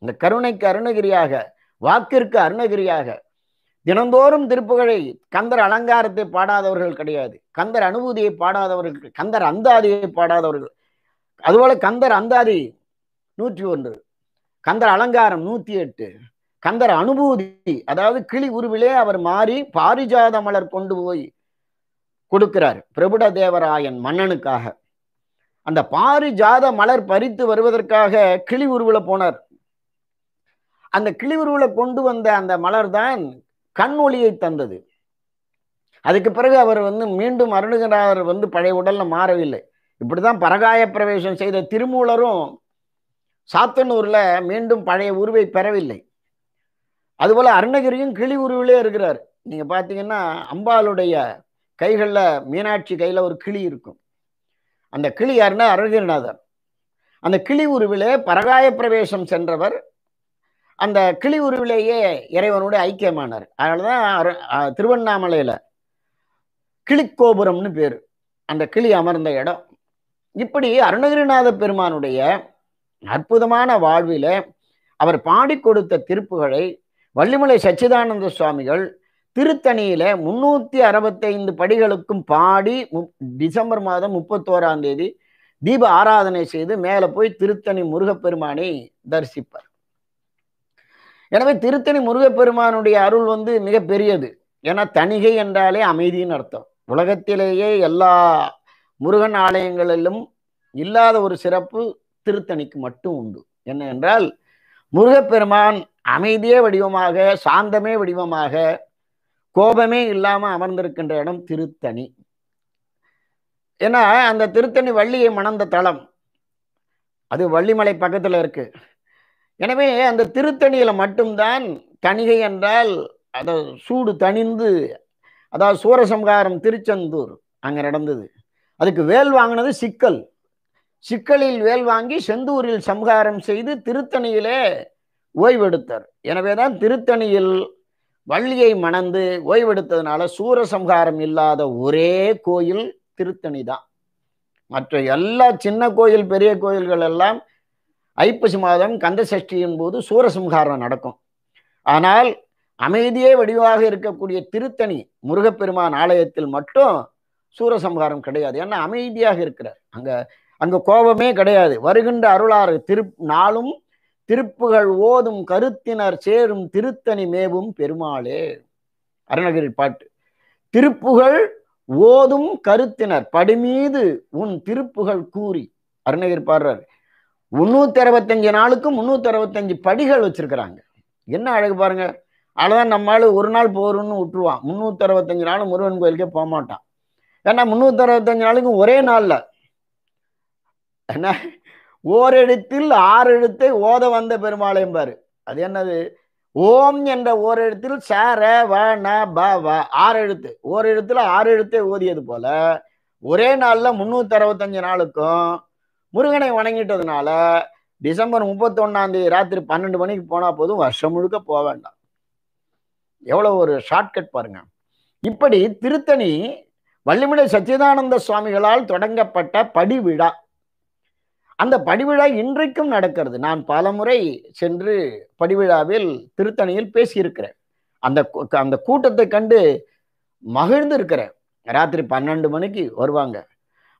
இந்த கருணைக்கு அருணகிரியாக வாக்கிற்கு அருணகிரியாக தினந்தோறும் திருப்புகழை கந்தர் அலங்காரத்தை பாடாதவர்கள் கிடையாது கந்தர் அனுபூதியை பாடாதவர்கள் கந்தர் அந்தாதியை பாடாதவர்கள் அதுபோல கந்தர் அந்தாதி நூற்றி ஒன்று கந்தர் அலங்காரம் நூற்றி எட்டு கந்தர் அனுபூதி அதாவது கிளி உருவிலே அவர் மாறி பாரிஜாத மலர் கொண்டு போய் கொடுக்கிறார் பிரபுட தேவராயன் மன்னனுக்காக அந்த பாரிஜாத மலர் பறித்து வருவதற்காக கிளி உருவில போனார் அந்த கிளிவுருவில் கொண்டு வந்த அந்த மலர் தான் கண் ஒளியை தந்தது அதுக்கு பிறகு அவர் வந்து மீண்டும் அருணகிரார் வந்து பழைய உடலில் மாறவில்லை இப்படி தான் பரகாய பிரவேசம் செய்த திருமூலரும் சாத்தனூரில் மீண்டும் பழைய உருவை பெறவில்லை அதுபோல் அருணகிரியும் கிளி உருவிலே இருக்கிறார் நீங்கள் பார்த்தீங்கன்னா அம்பாளுடைய கைகளில் மீனாட்சி கையில் ஒரு கிளி இருக்கும் அந்த கிளி யாருன்னா அருணகிரிநாதர் அந்த கிளி உருவிலே பரகாய பிரவேசம் சென்றவர் அந்த கிளி உருவிலேயே இறைவனுடைய ஐக்கியமானார் அதனாலதான் திருவண்ணாமலையில கிளிக்கோபுரம்னு பேர் அந்த கிளி அமர்ந்த இடம் இப்படி அருணகிரிநாத பெருமானுடைய அற்புதமான வாழ்வில் அவர் பாடி கொடுத்த திருப்புகளை வள்ளிமலை சச்சிதானந்த சுவாமிகள் திருத்தணியில முன்னூத்தி அறுபத்தைந்து படிகளுக்கும் பாடி டிசம்பர் மாதம் முப்பத்தோராம் தேதி தீப ஆராதனை செய்து மேலே போய் திருத்தணி முருகப்பெருமானை தரிசிப்பார் எனவே திருத்தணி முருகப்பெருமானுடைய அருள் வந்து மிக பெரியது ஏன்னா தணிகை என்றாலே அமைதியின் அர்த்தம் உலகத்திலேயே எல்லா முருகன் ஆலயங்களிலும் இல்லாத ஒரு சிறப்பு திருத்தணிக்கு மட்டும் உண்டு என்ன என்றால் முருகப்பெருமான் அமைதியே வடிவமாக சாந்தமே வடிவமாக கோபமே இல்லாமல் அமர்ந்திருக்கின்ற இடம் திருத்தணி ஏன்னா அந்த திருத்தணி வள்ளியை மணந்த தளம் அது வள்ளிமலை பக்கத்தில் இருக்குது எனவே அந்த திருத்தணியில் மட்டும்தான் கணிகை என்றால் அதை சூடு தணிந்து அதாவது சூரசம்காரம் திருச்செந்தூர் அங்கே நடந்தது அதுக்கு வேல் வாங்கினது சிக்கல் சிக்கலில் வேல் வாங்கி செந்தூரில் சம்ஹாரம் செய்து திருத்தணியிலே ஓய்வெடுத்தார் எனவே தான் திருத்தணியில் வள்ளியை மணந்து ஓய்வெடுத்ததுனால சூரசம்ஹாரம் இல்லாத ஒரே கோயில் திருத்தணி தான் மற்ற எல்லா சின்ன கோயில் பெரிய கோயில்கள் எல்லாம் ஐப்பசி மாதம் கந்த சஷ்டியின் போது சூரசம்ஹாரம் நடக்கும் ஆனால் அமைதியே வடிவாக இருக்கக்கூடிய திருத்தணி முருகப்பெருமான் ஆலயத்தில் மட்டும் சூரசம்ஹாரம் கிடையாது ஏன்னா அமைதியாக இருக்கிறார் அங்க அங்க கோபமே கிடையாது வருகின்ற அருளாறு திரு நாளும் திருப்புகள் ஓதும் கருத்தினர் சேரும் திருத்தணி மேவும் பெருமாளே அருணகிரி பாட்டு திருப்புகள் ஓதும் கருத்தினர் படுமீது உன் திருப்புகள் கூறி அருணகிரி பாடுறாரு முந்நூற்றி அறுபத்தஞ்சு நாளுக்கு முந்நூற்றி அறுபத்தஞ்சு படிகள் வச்சிருக்கிறாங்க என்ன அழகு பாருங்க அவ்வளோதான் நம்மளால ஒரு நாள் போகிறோம்னு விட்டுருவான் முந்நூற்றி அறுபத்தஞ்சு நாள் முருகன் கோயிலுக்கே போக மாட்டான் ஏன்னா முந்நூற்றி அறுபத்தஞ்சு நாளுக்கும் ஒரே நாளில் என்ன ஓரெழுத்தில் ஆறு எழுத்தை ஓத வந்த பெருமாளையும் பாரு அது என்னது ஓம் என்ற ஓரெழுத்தில் சார வ ந ப வ ஆறு எழுத்து ஓரெழுத்தில் ஆறு எழுத்தை ஓதியது போல ஒரே நாளில் முந்நூற்றி அறுபத்தஞ்சு நாளுக்கும் முருகனை வணங்கிட்டதுனால டிசம்பர் தேதி ராத்திரி பன்னெண்டு மணிக்கு போனால் போதும் வருஷம் முழுக்க போக வேண்டாம் எவ்வளவு ஒரு ஷார்ட்கட் பாருங்க இப்படி திருத்தணி வள்ளிமலை சச்சிதானந்த சுவாமிகளால் தொடங்கப்பட்ட படிவிழா அந்த படிவிழா இன்றைக்கும் நடக்கிறது நான் பலமுறை சென்று படிவிழாவில் திருத்தணியில் பேசியிருக்கிறேன் அந்த அந்த கூட்டத்தை கண்டு இருக்கிறேன் ராத்திரி பன்னெண்டு மணிக்கு வருவாங்க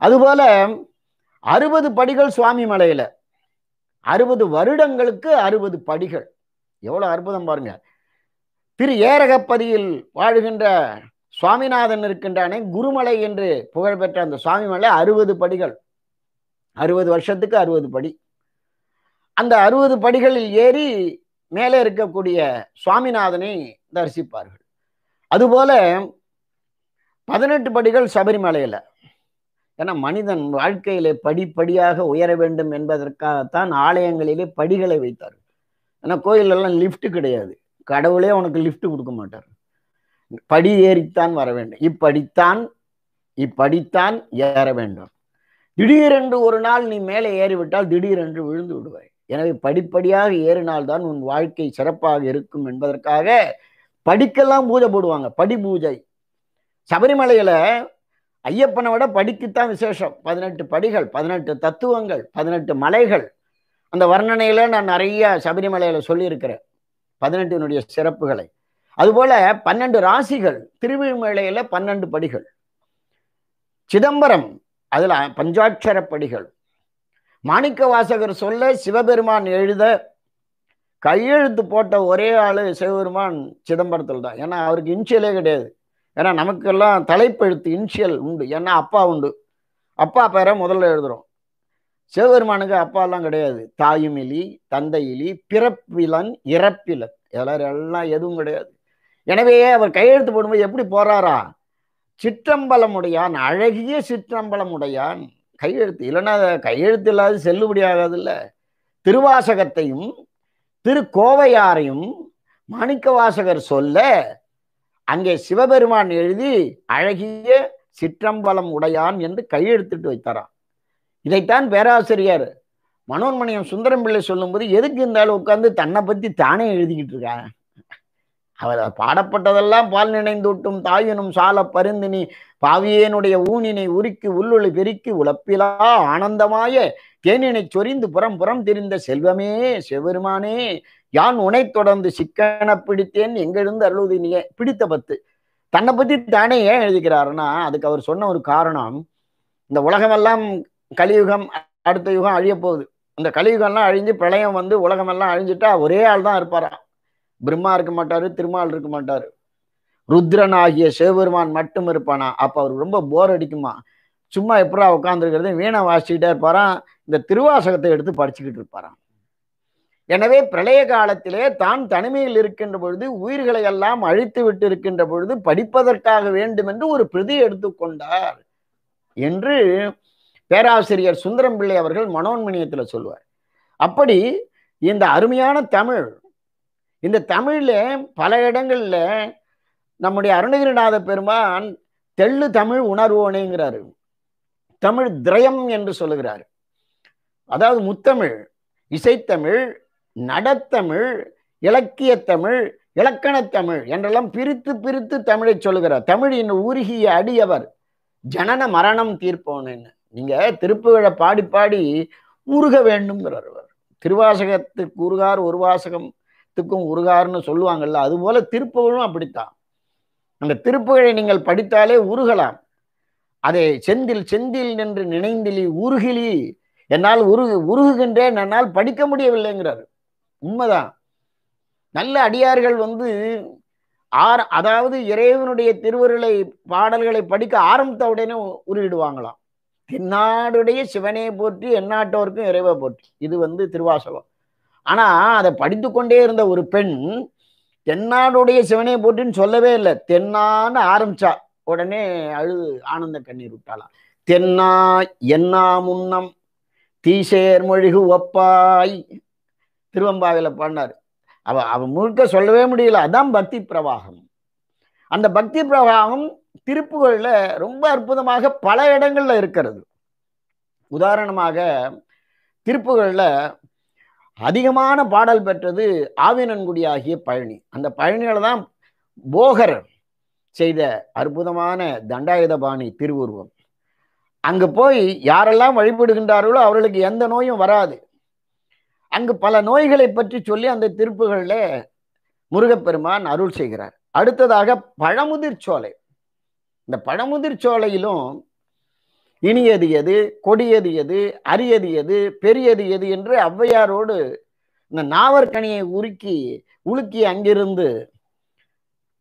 அதுபோல அறுபது படிகள் சுவாமி மலையில அறுபது வருடங்களுக்கு அறுபது படிகள் எவ்வளோ அற்புதம் பாருங்க திரு ஏரகப்பதியில் வாழ்கின்ற சுவாமிநாதன் இருக்கின்றானே குருமலை என்று புகழ்பெற்ற அந்த சுவாமி மலை அறுபது படிகள் அறுபது வருஷத்துக்கு அறுபது படி அந்த அறுபது படிகளில் ஏறி மேலே இருக்கக்கூடிய சுவாமிநாதனை தரிசிப்பார்கள் அதுபோல பதினெட்டு படிகள் சபரிமலையில் ஏன்னா மனிதன் வாழ்க்கையிலே படிப்படியாக உயர வேண்டும் என்பதற்காகத்தான் ஆலயங்களிலே படிகளை வைத்தார்கள் ஏன்னா கோயிலெல்லாம் லிஃப்ட் கிடையாது கடவுளே உனக்கு லிஃப்ட் கொடுக்க மாட்டார் படி ஏறித்தான் வர வேண்டும் இப்படித்தான் இப்படித்தான் ஏற வேண்டும் திடீரென்று ஒரு நாள் நீ மேலே ஏறிவிட்டால் திடீரென்று விழுந்து விடுவாய் எனவே படிப்படியாக ஏறினால்தான் உன் வாழ்க்கை சிறப்பாக இருக்கும் என்பதற்காக படிக்கெல்லாம் பூஜை போடுவாங்க படி பூஜை சபரிமலையில ஐயப்பனை விட படிக்குத்தான் விசேஷம் பதினெட்டு படிகள் பதினெட்டு தத்துவங்கள் பதினெட்டு மலைகள் அந்த வர்ணனையில் நான் நிறைய சபரிமலையில் சொல்லியிருக்கிறேன் பதினெட்டினுடைய சிறப்புகளை அதுபோல பன்னெண்டு ராசிகள் திருவிழிமலையில் பன்னெண்டு படிகள் சிதம்பரம் அதில் பஞ்சாட்சர படிகள் மாணிக்க வாசகர் சொல்ல சிவபெருமான் எழுத கையெழுத்து போட்ட ஒரே ஆள் சிவபெருமான் சிதம்பரத்தில் தான் ஏன்னா அவருக்கு இன்சியலே கிடையாது ஏன்னா நமக்கெல்லாம் தலைப்பெழுத்து இன்ஷியல் உண்டு ஏன்னா அப்பா உண்டு அப்பா பேரை முதல்ல எழுதுகிறோம் சிவபெருமானுக்கு அப்பாலாம் கிடையாது தாயுமிலி தந்தையிலி பிறப்பிலன் இறப்பிலன் இதெல்லாம் எல்லாம் எதுவும் கிடையாது எனவே அவர் கையெழுத்து போடும்போது எப்படி போறாரா சிற்றம்பலமுடையான் அழகிய சிற்றம்பலமுடையான் கையெழுத்து இல்லைன்னா கையெழுத்து இல்லாத செல்லுபடியாகாது இல்லை திருவாசகத்தையும் திருக்கோவையாரையும் மாணிக்க வாசகர் சொல்ல அங்கே சிவபெருமான் எழுதி அழகிய சிற்றம்பலம் உடையான் என்று கையெழுத்திட்டு வைத்தாராம் இதைத்தான் பேராசிரியர் மனோன்மணியம் சுந்தரம் பிள்ளை சொல்லும்போது எதுக்கு இந்த ஆள் உட்காந்து தன்னை பற்றி தானே எழுதிக்கிட்டு இருக்க அவர் பாடப்பட்டதெல்லாம் பால் நினைந்தூட்டும் தாயினும் சால பருந்தினி பாவியேனுடைய ஊனினை உருக்கி உள்ளொளி பெருக்கி உழப்பிலா ஆனந்தமாய தேனினை சொரிந்து புறம் புறம் தெரிந்த செல்வமே செவருமானே யான் உனை தொடர்ந்து சிக்கன பிடித்தேன் எங்கிருந்து அருளுவது நீ பிடித்த பத்து தன்னை பத்தி தானே ஏன் எழுதிக்கிறாருன்னா அதுக்கு அவர் சொன்ன ஒரு காரணம் இந்த உலகமெல்லாம் கலியுகம் அடுத்த யுகம் அழிய போகுது அந்த கலியுகம்லாம் அழிஞ்சு பிரளயம் வந்து உலகமெல்லாம் அழிஞ்சிட்டா ஒரே ஆள் தான் இருப்பாராம் பிரம்மா இருக்க மாட்டாரு திருமால் இருக்க மாட்டாரு ருத்ரன் ஆகிய சிவபெருமான் மட்டும் இருப்பானா அப்ப அவர் ரொம்ப போர் அடிக்குமா சும்மா எப்படா உட்காந்துருக்கிறது வீணை வாசிக்கிட்டே இருப்பாராம் இந்த திருவாசகத்தை எடுத்து படிச்சுக்கிட்டு இருப்பாராம் எனவே பிரளய காலத்திலே தான் தனிமையில் இருக்கின்ற பொழுது உயிர்களை எல்லாம் அழித்து விட்டு இருக்கின்ற பொழுது படிப்பதற்காக வேண்டும் என்று ஒரு பிரதி எடுத்துக்கொண்டார் என்று பேராசிரியர் சுந்தரம் பிள்ளை அவர்கள் மனோன்மணியத்தில் சொல்வார் அப்படி இந்த அருமையான தமிழ் இந்த தமிழில் பல இடங்களில் நம்முடைய அருணகிரிநாத பெருமான் தெள்ளு தமிழ் உணர்வோனேங்கிறாரு தமிழ் திரயம் என்று சொல்லுகிறார் அதாவது முத்தமிழ் இசைத்தமிழ் நடத்தமிழ் இலக்கிய இலக்கண இலக்கணத்தமிழ் என்றெல்லாம் பிரித்து பிரித்து தமிழை சொல்லுகிறார் தமிழ் இன்னும் உருகிய அடியவர் ஜனன மரணம் தீர்ப்போன்னு நீங்க திருப்புகழை பாடி பாடி உருக வேண்டும்ங்கிறவர் அவர் திருவாசகத்துக்கு உருகார் ஒரு வாசகத்துக்கும் உருகார்னு சொல்லுவாங்கல்ல அதுபோல திருப்புகழும் அப்படித்தான் அந்த திருப்புகழை நீங்கள் படித்தாலே உருகலாம் அதை செந்தில் செந்தில் என்று நினைந்திலி உருகிலி என்னால் உருகு உருகுகின்றேன் என்னால் படிக்க முடியவில்லைங்கிறார் உண்மைதான் நல்ல அடியார்கள் வந்து ஆர அதாவது இறைவனுடைய திருவருளை பாடல்களை படிக்க ஆரம்பித்த உடனே உருவிடுவாங்களாம் தென்னாடுடைய சிவனே போற்றி எந்நாட்டோருக்கும் இறைவை போற்றி இது வந்து திருவாசகம் ஆனால் அதை படித்து கொண்டே இருந்த ஒரு பெண் தென்னாடுடைய சிவனே போற்றின்னு சொல்லவே இல்லை தென்னான்னு ஆரம்பிச்சா உடனே அழுது ஆனந்த கண்ணீர் விட்டாளாம் தென்னா என்னா முன்னம் தீசேர் மொழிகு ஒப்பாய் திருவம்பாவில் பாடினார் அவ அவ முழுக்க சொல்லவே முடியல அதான் பக்தி பிரவாகம் அந்த பக்தி பிரவாகம் திருப்புகளில் ரொம்ப அற்புதமாக பல இடங்களில் இருக்கிறது உதாரணமாக திருப்புகளில் அதிகமான பாடல் பெற்றது ஆவினன்குடி ஆகிய பழனி அந்த பழனியில் தான் போகர் செய்த அற்புதமான தண்டாயுதபாணி திருவுருவம் அங்கே போய் யாரெல்லாம் வழிபடுகின்றார்களோ அவர்களுக்கு எந்த நோயும் வராது அங்கு பல நோய்களை பற்றி சொல்லி அந்த திருப்புகளில் முருகப்பெருமான் அருள் செய்கிறார் அடுத்ததாக பழமுதிர் சோலை இந்த பழமுதிர் சோலையிலும் இனியது எது கொடியது எது அரியது எது பெரியது எது என்று ஔவையாரோடு இந்த நாவற்கனியை உருக்கி உலுக்கி அங்கிருந்து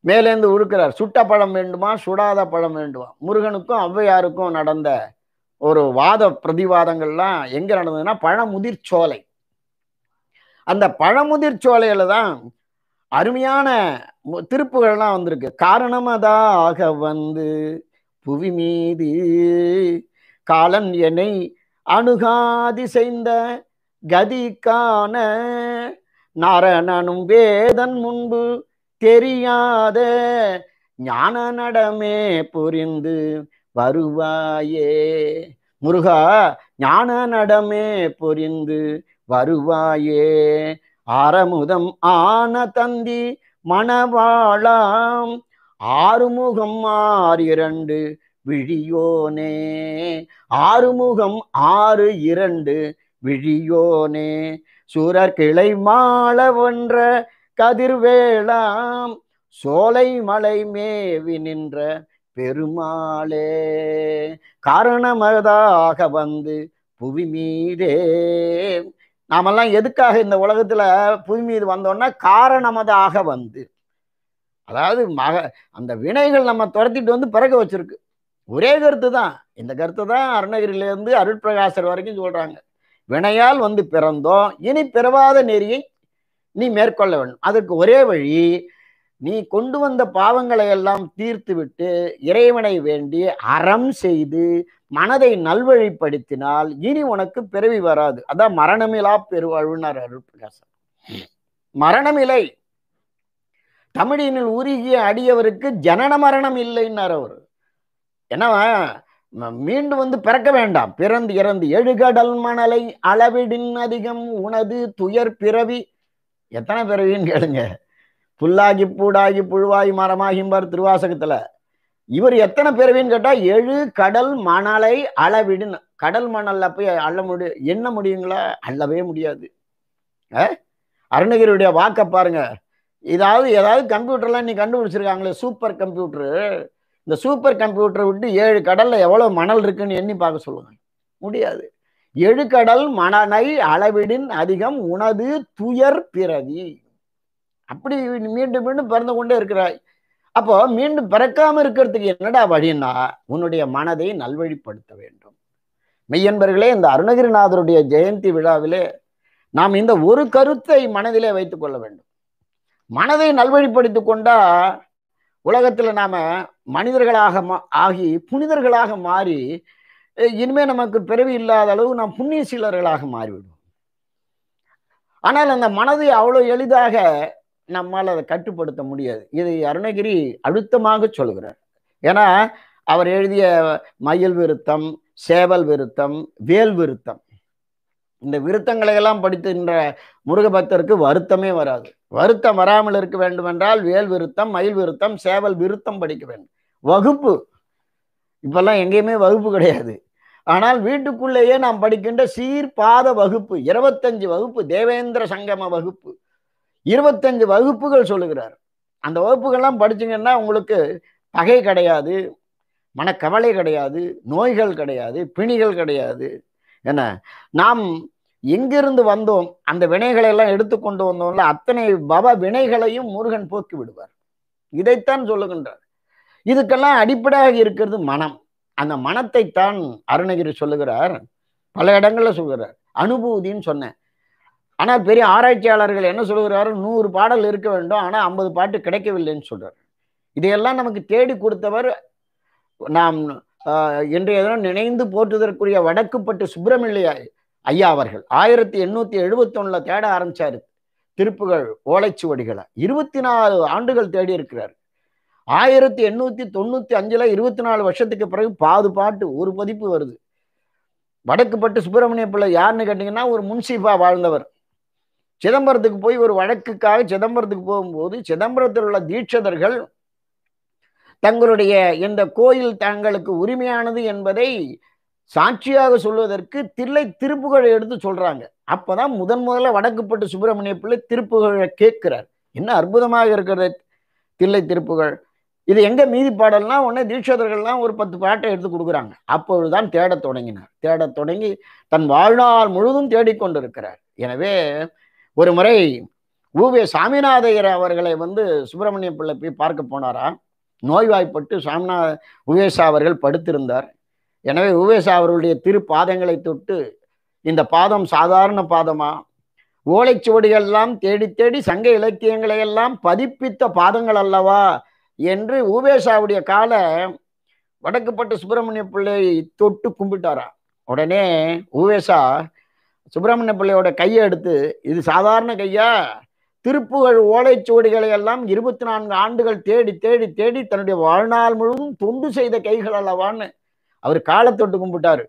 மேலேந்து உழுக்கிறார் சுட்ட பழம் வேண்டுமா சுடாத பழம் வேண்டுமா முருகனுக்கும் ஔவையாருக்கும் நடந்த ஒரு வாத பிரதிவாதங்கள்லாம் எங்கே நடந்ததுன்னா பழமுதிர் சோலை அந்த பழமுதிர் சோலையில தான் அருமையான திருப்புகள்லாம் வந்திருக்கு அதாக வந்து புவி மீது காலன் என்னை அணுகாதி செய்த கதிக்கான நாரணனும் வேதன் முன்பு தெரியாத ஞான நடமே புரிந்து வருவாயே முருகா ஞான நடமே புரிந்து வருவாயே அறமுதம் ஆன தந்தி மணவாளாம் ஆறுமுகம் இரண்டு விழியோனே ஆறுமுகம் ஆறு இரண்டு விழியோனே சூரர் கிளை மாள ஒன்ற கதிர்வேளாம் சோலை மலை மேவி நின்ற பெருமாளே காரணமதாக வந்து புவி மீதே நாமெல்லாம் எதுக்காக இந்த உலகத்தில் பூமி மீது வந்தோன்னா காரணமதாக வந்து அதாவது மக அந்த வினைகள் நம்ம துரத்திட்டு வந்து பிறக்க வச்சிருக்கு ஒரே கருத்து தான் இந்த கருத்து தான் அருணகிரியிலேருந்து அருட்பிரகாசர் வரைக்கும் சொல்கிறாங்க வினையால் வந்து பிறந்தோம் இனி பிறவாத நெறியை நீ மேற்கொள்ள வேண்டும் அதற்கு ஒரே வழி நீ கொண்டு வந்த பாவங்களை எல்லாம் தீர்த்து விட்டு இறைவனை வேண்டி அறம் செய்து மனதை நல்வழிப்படுத்தினால் இனி உனக்கு பிறவி வராது அதான் மரணமிலா பெருவாழ்வுனார் அருள்பிரகாசன் மரணமில்லை தமிழினில் உருகிய அடியவருக்கு ஜனன மரணம் இல்லைன்னார் அவர் என்னவா மீண்டும் வந்து பிறக்க வேண்டாம் பிறந்து இறந்து எழுகடல் மணலை அளவிடின் அதிகம் உனது துயர் பிறவி எத்தனை பிறவின்னு கேளுங்க புல்லாகி பூடாகி புழுவாகி மரமாகிம்பார் திருவாசகத்துல இவர் எத்தனை பேரவின்னு கேட்டா எழு கடல் மணலை அளவிடுன்னு கடல் மணலில் போய் அள்ள முடியும் என்ன முடியுங்களா அள்ளவே முடியாது அருணகிரியுடைய வாக்க பாருங்க இதாவது ஏதாவது கம்ப்யூட்டர்லாம் நீ கண்டுபிடிச்சிருக்காங்களே சூப்பர் கம்ப்யூட்டரு இந்த சூப்பர் கம்ப்யூட்டரை விட்டு ஏழு கடல்ல எவ்வளவு மணல் இருக்குன்னு எண்ணி பார்க்க சொல்லுங்க முடியாது எழுக்கடல் மணனை அளவிடின் அதிகம் உனது துயர் பிறவி அப்படி மீண்டும் மீண்டும் பிறந்து கொண்டே இருக்கிறாய் அப்போ மீண்டும் பிறக்காம இருக்கிறதுக்கு என்னடா வழின்னா உன்னுடைய மனதை நல்வழிப்படுத்த வேண்டும் மெய்யன்பர்களே இந்த அருணகிரிநாதருடைய ஜெயந்தி விழாவிலே நாம் இந்த ஒரு கருத்தை மனதிலே வைத்துக் கொள்ள வேண்டும் மனதை நல்வழிப்படுத்தி கொண்டா உலகத்துல நாம மனிதர்களாக ஆகி புனிதர்களாக மாறி இனிமே நமக்கு பிறவி இல்லாத அளவு நாம் புண்ணிய சீலர்களாக மாறிவிடுவோம் ஆனால் அந்த மனதை அவ்வளோ எளிதாக நம்மால் அதை கட்டுப்படுத்த முடியாது இது அருணகிரி அழுத்தமாக சொல்கிறார் ஏன்னா அவர் எழுதிய மயில் விருத்தம் சேவல் விருத்தம் வேல் விருத்தம் இந்த விருத்தங்களை எல்லாம் படித்துகின்ற முருகபக்தருக்கு வருத்தமே வராது வருத்தம் வராமல் இருக்க வேண்டுமென்றால் வேல் விருத்தம் மயில் விருத்தம் சேவல் விருத்தம் படிக்க வேண்டும் வகுப்பு இப்பெல்லாம் எங்கேயுமே வகுப்பு கிடையாது ஆனால் வீட்டுக்குள்ளேயே நாம் படிக்கின்ற சீர்பாத வகுப்பு இருபத்தஞ்சு வகுப்பு தேவேந்திர சங்கம வகுப்பு இருபத்தஞ்சு வகுப்புகள் சொல்லுகிறார் அந்த வகுப்புகள்லாம் படிச்சிங்கன்னா உங்களுக்கு பகை கிடையாது மனக்கவலை கிடையாது நோய்கள் கிடையாது பிணிகள் கிடையாது என்ன நாம் எங்கிருந்து வந்தோம் அந்த வினைகளை எல்லாம் எடுத்து கொண்டு வந்தோம்ல அத்தனை பவ வினைகளையும் முருகன் போக்கி விடுவார் இதைத்தான் சொல்லுகின்றார் இதுக்கெல்லாம் அடிப்படையாக இருக்கிறது மனம் அந்த மனத்தைத்தான் அருணகிரி சொல்லுகிறார் பல இடங்களில் சொல்கிறார் அனுபூதின்னு சொன்னேன் ஆனால் பெரிய ஆராய்ச்சியாளர்கள் என்ன சொல்கிறாரு நூறு பாடல் இருக்க வேண்டும் ஆனால் ஐம்பது பாட்டு கிடைக்கவில்லைன்னு சொல்கிறார் இதையெல்லாம் நமக்கு தேடி கொடுத்தவர் நாம் இன்றைய தினம் நினைந்து போற்றுவதற்குரிய வடக்குப்பட்டு சுப்பிரமணிய ஐயா அவர்கள் ஆயிரத்தி எண்ணூற்றி எழுபத்தொன்னில் தேட ஆரம்பித்தார் திருப்புகள் ஓலைச்சுவடிகளை இருபத்தி நாலு ஆண்டுகள் தேடி இருக்கிறார் ஆயிரத்தி எண்ணூற்றி தொண்ணூற்றி அஞ்சில் இருபத்தி நாலு வருஷத்துக்கு பிறகு பாது பாட்டு ஒரு பதிப்பு வருது வடக்குப்பட்டு சுப்பிரமணிய பிள்ளை யாருன்னு கேட்டிங்கன்னா ஒரு முன்சீஃபாக வாழ்ந்தவர் சிதம்பரத்துக்கு போய் ஒரு வழக்குக்காக சிதம்பரத்துக்கு போகும்போது சிதம்பரத்தில் உள்ள தீட்சதர்கள் தங்களுடைய இந்த கோயில் தங்களுக்கு உரிமையானது என்பதை சாட்சியாக சொல்வதற்கு தில்லை திருப்புகழை எடுத்து சொல்றாங்க அப்போதான் முதன் முதல்ல வடக்குப்பட்டு சுப்பிரமணிய பிள்ளை திருப்புகழை கேட்கிறார் என்ன அற்புதமாக இருக்கிறது தில்லை திருப்புகழ் இது எங்க மீதி பாடல்னா உடனே தீட்சதர்கள்லாம் ஒரு பத்து பாட்டை எடுத்து கொடுக்குறாங்க அப்பொழுதுதான் தேடத் தொடங்கினார் தேடத் தொடங்கி தன் வாழ்நாள் முழுவதும் தேடிக்கொண்டிருக்கிறார் எனவே ஒரு முறை ஊவே சாமிநாதையர் அவர்களை வந்து சுப்பிரமணிய பிள்ளை போய் பார்க்க போனாரா நோய்வாய்ப்பட்டு சாமிநா உவேசா அவர்கள் படுத்திருந்தார் எனவே உவேசா அவர்களுடைய திரு பாதங்களை தொட்டு இந்த பாதம் சாதாரண பாதமா ஓலைச்சுவடிகள்லாம் தேடி தேடி சங்க இலக்கியங்களை எல்லாம் பதிப்பித்த பாதங்கள் அல்லவா என்று உவேசாவுடைய கால வடக்குப்பட்டு சுப்பிரமணிய பிள்ளை தொட்டு கும்பிட்டாரா உடனே உவேசா சுப்பிரமணிய பிள்ளையோட கையை எடுத்து இது சாதாரண கையா திருப்புகள் ஓலைச்சுவடிகளை எல்லாம் இருபத்தி நான்கு ஆண்டுகள் தேடி தேடி தேடி தன்னுடைய வாழ்நாள் முழுவதும் தொண்டு செய்த கைகள் அல்லவான்னு அவர் காலத்தொட்டு கும்பிட்டார்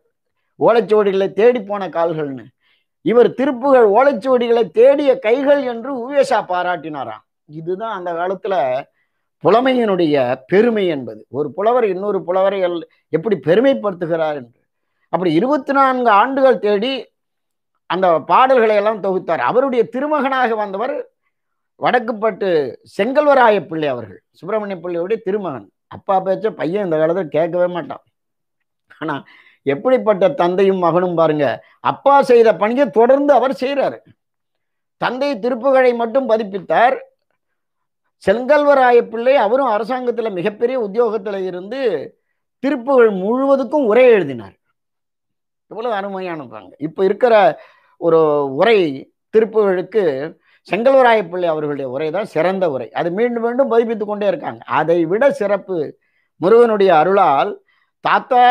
ஓலைச்சுவடிகளை தேடி போன கால்கள்னு இவர் திருப்புகள் ஓலைச்சுவடிகளை தேடிய கைகள் என்று உவேஷா பாராட்டினாராம் இதுதான் அந்த காலத்துல புலமையினுடைய பெருமை என்பது ஒரு புலவர் இன்னொரு புலவரை எப்படி பெருமைப்படுத்துகிறார் என்று அப்படி இருபத்தி நான்கு ஆண்டுகள் தேடி அந்த பாடல்களை எல்லாம் தொகுத்தார் அவருடைய திருமகனாக வந்தவர் வடக்குப்பட்டு செங்கல்வராய பிள்ளை அவர்கள் சுப்பிரமணிய பிள்ளையுடைய திருமகன் அப்பா பேச்ச பையன் இந்த காலத்தில் கேட்கவே மாட்டான் ஆனால் எப்படிப்பட்ட தந்தையும் மகனும் பாருங்க அப்பா செய்த பணியை தொடர்ந்து அவர் செய்கிறாரு தந்தை திருப்புகழை மட்டும் பதிப்பித்தார் செங்கல்வராய பிள்ளை அவரும் அரசாங்கத்தில் மிகப்பெரிய உத்தியோகத்தில் இருந்து திருப்புகள் முழுவதுக்கும் உரை எழுதினார் இவ்வளவு அருமையானதாங்க இப்போ இருக்கிற ஒரு உரை திருப்புகளுக்கு செங்கல்வராயப்பிள்ளை அவர்களுடைய உரை தான் சிறந்த உரை அது மீண்டும் மீண்டும் பதிப்பித்து கொண்டே இருக்காங்க அதை விட சிறப்பு முருகனுடைய அருளால் தாத்தா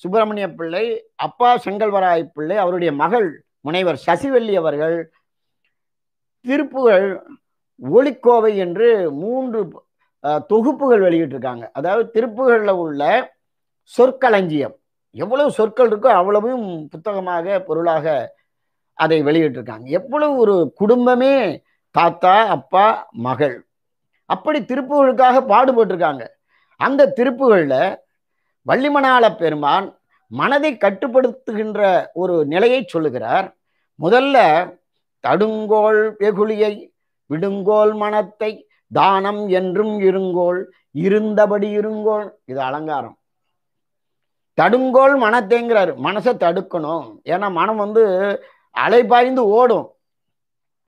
சுப்பிரமணிய பிள்ளை அப்பா செங்கல்வராய பிள்ளை அவருடைய மகள் முனைவர் சசிவல்லி அவர்கள் திருப்புகள் ஒளிக்கோவை என்று மூன்று தொகுப்புகள் வெளியிட்டிருக்காங்க அதாவது திருப்புகளில் உள்ள சொற்களஞ்சியம் எவ்வளவு சொற்கள் இருக்கோ அவ்வளவும் புத்தகமாக பொருளாக அதை வெளியிட்டிருக்காங்க எவ்வளவு ஒரு குடும்பமே தாத்தா அப்பா மகள் அப்படி திருப்புகளுக்காக பாடுபட்டிருக்காங்க அந்த திருப்புகளில் வள்ளிமணால பெருமான் மனதை கட்டுப்படுத்துகின்ற ஒரு நிலையை சொல்லுகிறார் முதல்ல தடுங்கோல் வெகுளியை விடுங்கோல் மனத்தை தானம் என்றும் இருங்கோள் இருந்தபடி இருங்கோள் இது அலங்காரம் தடுங்கோல் மனத்தைங்கிறார் மனசை தடுக்கணும் ஏன்னா மனம் வந்து அலைபாய்ந்து ஓடும்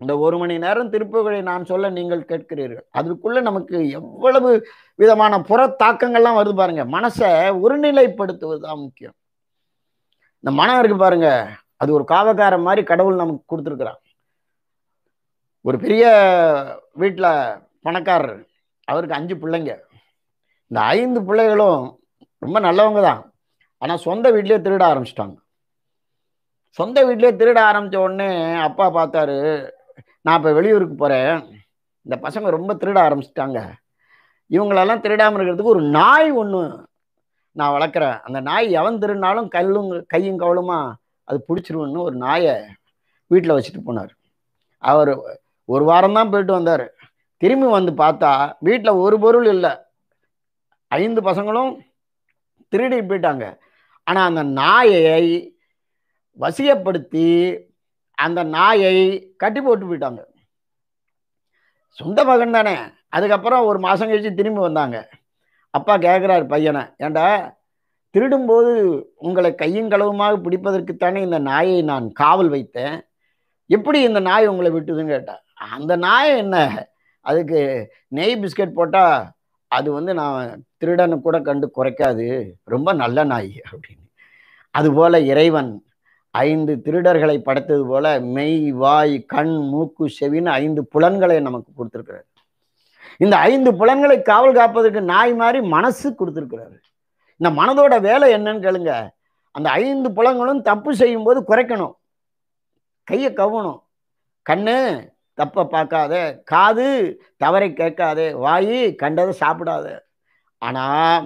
இந்த ஒரு மணி நேரம் திருப்புகளை நான் சொல்ல நீங்கள் கேட்கிறீர்கள் அதுக்குள்ள நமக்கு எவ்வளவு விதமான புற தாக்கங்கள்லாம் வருது பாருங்க மனசை ஒருநிலைப்படுத்துவது தான் முக்கியம் இந்த மனம் இருக்கு பாருங்க அது ஒரு காவக்காரன் மாதிரி கடவுள் நமக்கு கொடுத்துருக்குறான் ஒரு பெரிய வீட்டில் பணக்காரர் அவருக்கு அஞ்சு பிள்ளைங்க இந்த ஐந்து பிள்ளைகளும் ரொம்ப நல்லவங்க தான் ஆனால் சொந்த வீட்லேயே திருட ஆரம்பிச்சிட்டாங்க சொந்த வீட்டிலே திருட ஆரம்பித்த உடனே அப்பா பார்த்தாரு நான் இப்போ வெளியூருக்கு போகிறேன் இந்த பசங்க ரொம்ப திருட ஆரம்பிச்சிட்டாங்க இவங்களெல்லாம் திருடாமல் இருக்கிறதுக்கு ஒரு நாய் ஒன்று நான் வளர்க்குறேன் அந்த நாய் எவன் திருடினாலும் கல்லும் கையும் கவலுமா அது பிடிச்சிருவோன்னு ஒரு நாயை வீட்டில் வச்சுட்டு போனார் அவர் ஒரு வாரம் தான் போயிட்டு வந்தார் திரும்பி வந்து பார்த்தா வீட்டில் ஒரு பொருள் இல்லை ஐந்து பசங்களும் திருடி போயிட்டாங்க ஆனால் அந்த நாயை வசியப்படுத்தி அந்த நாயை கட்டி போட்டு போயிட்டாங்க சொந்த மகன் தானே அதுக்கப்புறம் ஒரு மாதம் கழித்து திரும்பி வந்தாங்க அப்பா கேட்குறாரு பையனை ஏண்டா திருடும்போது உங்களை கையுங்களவுமாக பிடிப்பதற்குத்தானே இந்த நாயை நான் காவல் வைத்தேன் எப்படி இந்த நாய் உங்களை விட்டுதுன்னு கேட்டால் அந்த நாயை என்ன அதுக்கு நெய் பிஸ்கட் போட்டால் அது வந்து நான் திருடனு கூட கண்டு குறைக்காது ரொம்ப நல்ல நாய் அப்படின்னு அதுபோல் இறைவன் ஐந்து திருடர்களை படைத்தது போல மெய் வாய் கண் மூக்கு செவின்னு ஐந்து புலன்களை நமக்கு கொடுத்துருக்கிறார் இந்த ஐந்து புலன்களை காவல் காப்பதற்கு நாய் மாதிரி மனசு கொடுத்துருக்கிறார் இந்த மனதோட வேலை என்னன்னு கேளுங்க அந்த ஐந்து புலங்களும் தப்பு செய்யும் போது குறைக்கணும் கையை கவணும் கண்ணு தப்பை பார்க்காத காது தவறை கேட்காதே வாய் கண்டதை சாப்பிடாத ஆனால்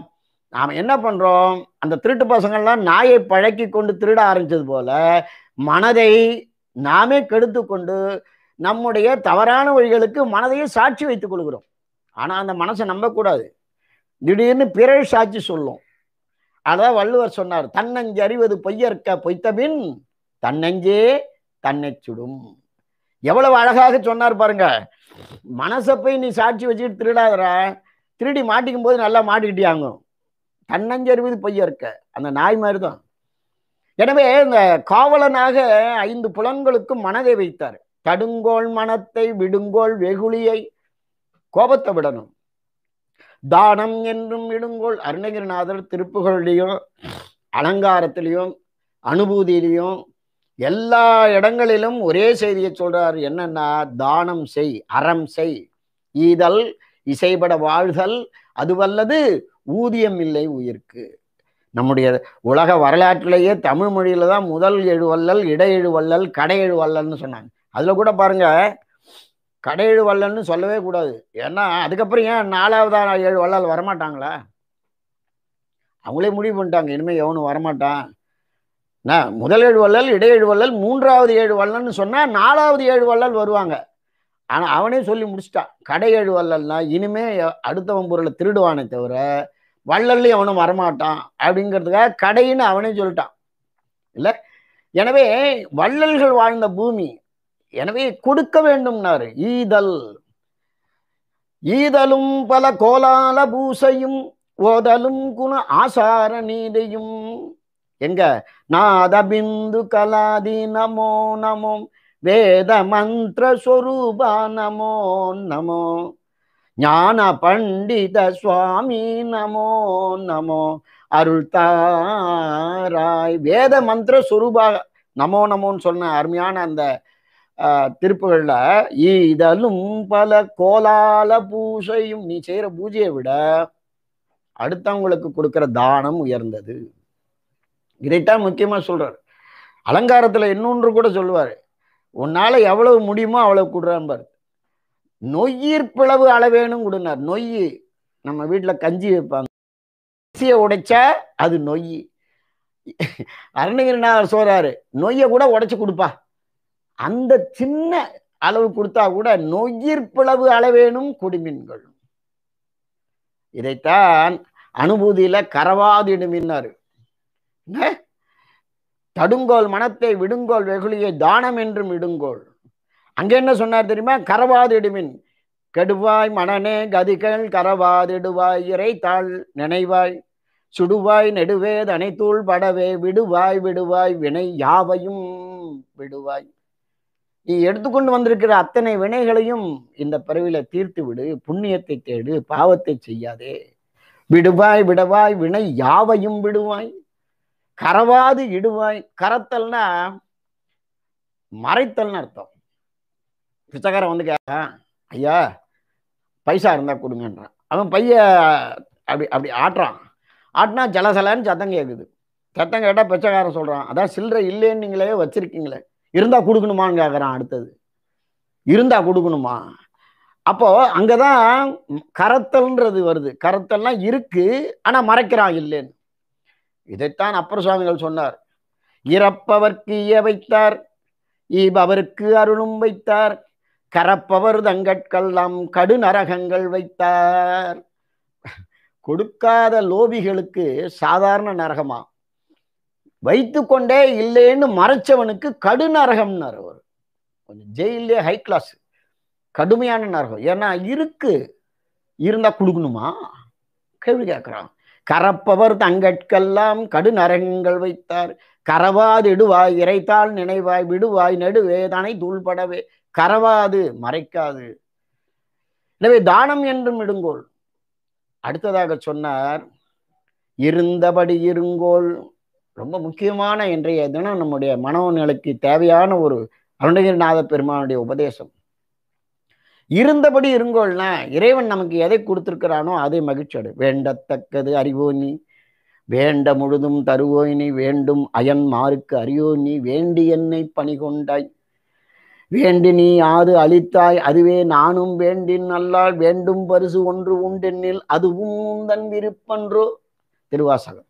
நாம் என்ன பண்ணுறோம் அந்த திருட்டு பசங்கள்லாம் நாயை பழக்கி கொண்டு திருட ஆரம்பித்தது போல மனதை நாமே கெடுத்து கொண்டு நம்முடைய தவறான வழிகளுக்கு மனதையும் சாட்சி வைத்துக் கொள்கிறோம் ஆனால் அந்த மனசை நம்பக்கூடாது திடீர்னு பிறழ் சாட்சி சொல்லும் அதான் வள்ளுவர் சொன்னார் தன்னஞ்சு அறிவது பொய்யற்க பொய்த்தபின் தன்னஞ்சே தன்னை சுடும் எவ்வளவு அழகாக சொன்னார் பாருங்க மனசை போய் நீ சாட்சி வச்சுக்கிட்டு திருடாதரா திருடி மாட்டிக்கும் போது நல்லா மாட்டிக்கிட்டியாங்கும் தன்னஞ்சறிவது பொய்யா இருக்க அந்த நாய் மாதிரி தான் எனவே இந்த காவலனாக ஐந்து புலன்களுக்கும் மனதை வைத்தார் தடுங்கோள் மனத்தை விடுங்கோள் வெகுளியை கோபத்தை விடணும் தானம் என்றும் விடுங்கோள் அருணகிரிநாதர் திருப்புகளிலையும் அலங்காரத்திலையும் அனுபூதியிலையும் எல்லா இடங்களிலும் ஒரே செய்தியை சொல்றார் என்னன்னா தானம் செய் அறம் செய் ஈதல் இசைபட வாழ்தல் அதுவல்லது ஊதியம் இல்லை உயிர்க்கு நம்முடைய உலக வரலாற்றிலேயே தமிழ் மொழியில தான் முதல் எழுவல்லல் இட எழுவல்லல் கடை எழுவல்லல்னு சொன்னாங்க அதுல கூட பாருங்க கடை எழுவல்லல்னு சொல்லவே கூடாது ஏன்னா அதுக்கப்புறம் ஏன் நாலாவதா ஏழு வள்ளல் வரமாட்டாங்களா அவங்களே முடிவு பண்ணிட்டாங்க இனிமேல் எவனும் வரமாட்டான் என்ன முதல் ஏழு வல்லல் இடை ஏழு மூன்றாவது ஏழு வல்லல்னு சொன்னா நாலாவது ஏழு வள்ளல் வருவாங்க ஆனா அவனே சொல்லி முடிச்சிட்டான் கடை ஏழு வல்லல்னா இனிமே அடுத்தவன் பொருளை திருடுவானே தவிர வள்ளல்லையும் அவனும் வரமாட்டான் அப்படிங்கிறதுக்காக கடைன்னு அவனே சொல்லிட்டான் இல்லை எனவே வள்ளல்கள் வாழ்ந்த பூமி எனவே கொடுக்க வேண்டும்னாரு ஈதல் ஈதலும் பல கோலால பூசையும் ஓதலும் குண ஆசார நீதையும் எங்க நாத பிந்து கலாதி நமோ நமோ வேத மந்திர சொரூபா நமோ நமோ ஞான பண்டித சுவாமி நமோ நமோ அருள் தாராய் வேத மந்திர சுரூபா நமோ நமோன்னு சொன்ன அருமையான அந்த திருப்புகளில் இதலும் பல கோலால பூசையும் நீ செய்கிற பூஜையை விட அடுத்தவங்களுக்கு கொடுக்குற தானம் உயர்ந்தது இதைத்தான் முக்கியமாக சொல்கிறார் அலங்காரத்தில் இன்னொன்று கூட சொல்லுவார் உன்னால் எவ்வளவு முடியுமோ அவ்வளவு கொடுறாம்பார் நொய்யிர் பிளவு அளவேணும் கொடுனார் நொய் நம்ம வீட்டில் கஞ்சி வைப்பாங்க கஞ்சியை உடைச்சா அது நொய் அருணகிரிநாதர் சொல்றாரு நொய்யை கூட உடைச்சு கொடுப்பா அந்த சின்ன அளவு கொடுத்தா கூட நொய்யிர் பிளவு அளவேனும் குடிமின்கள் இதைத்தான் அனுபூதியில கரவாதிடுமின்னாரு தடுங்கோல் மனத்தை விடுங்கோல் வெகுளியை தானம் என்றும் விடுங்கோள் அங்கே என்ன சொன்னார் தெரியுமா கரவாதிடுவின் கெடுவாய் மணனே கதிகள் கரவாதிடுவாய் இறைத்தாள் நினைவாய் சுடுவாய் நெடுவே அனைத்தூள் படவே விடுவாய் விடுவாய் வினை யாவையும் விடுவாய் நீ எடுத்துக்கொண்டு வந்திருக்கிற அத்தனை வினைகளையும் இந்த பிறவில தீர்த்து விடு புண்ணியத்தை தேடு பாவத்தை செய்யாதே விடுவாய் விடவாய் வினை யாவையும் விடுவாய் கரவாது இடுவாய் கரத்தல்னா மறைத்தல்னு அர்த்தம் பிச்சைக்காரன் வந்து கேட்கான் ஐயா பைசா இருந்தால் கொடுங்கன்றான் அவன் பைய அப்படி அப்படி ஆட்டுறான் ஆட்டினா ஜலசலன்னு சத்தம் கேட்குது சத்தம் கேட்டால் பிச்சைக்காரன் சொல்கிறான் அதான் சில்லறை இல்லைன்னு நீங்களே வச்சுருக்கீங்களே இருந்தால் கொடுக்கணுமான்னு கேட்குறான் அடுத்தது இருந்தால் கொடுக்கணுமா அப்போது அங்கே தான் கரத்தல்ன்றது வருது கரத்தல்லாம் இருக்குது ஆனால் மறைக்கிறான் இல்லைன்னு இதைத்தான் அப்பர் சுவாமிகள் சொன்னார் இறப்பவர்க்கு இய வைத்தார் ஈபவருக்கு அருளும் வைத்தார் கரப்பவர் தங்கட்கெல்லாம் கடு நரகங்கள் வைத்தார் கொடுக்காத லோபிகளுக்கு சாதாரண நரகமா வைத்து கொண்டே இல்லைன்னு மறைச்சவனுக்கு கடு நரகம்னார் அவர் கொஞ்சம் ஜெயிலே ஹை கிளாஸ் கடுமையான நரகம் ஏன்னா இருக்கு இருந்தா கொடுக்கணுமா கேள்வி கேட்குறான் கரப்பவர் தங்கட்கெல்லாம் கடு நரகங்கள் வைத்தார் கரவாது இடுவாய் இறைத்தால் நினைவாய் விடுவாய் நடுவே தனை தூள்படவே கரவாது மறைக்காது எனவே தானம் என்றும் இடுங்கோள் அடுத்ததாக சொன்னார் இருந்தபடி இருங்கோள் ரொம்ப முக்கியமான இன்றைய தினம் நம்முடைய மனோநிலைக்கு தேவையான ஒரு அருணகிரிநாத பெருமானுடைய உபதேசம் இருந்தபடி இருங்கோள்னா இறைவன் நமக்கு எதை கொடுத்துருக்கிறானோ அதை மகிழ்ச்சியோடு வேண்டத்தக்கது அறிவோனி வேண்ட முழுதும் தருவோயினி வேண்டும் அயன் மாறுக்கு அறியோ நீ வேண்டி என்னை பணி கொண்டாய் வேண்டு நீ ஆறு அளித்தாய் அதுவே நானும் வேண்டின் நல்லால் வேண்டும் பரிசு ஒன்று உண்டெண்ணில் அதுவும் தன் விருப்பன்றோ திருவாசகம்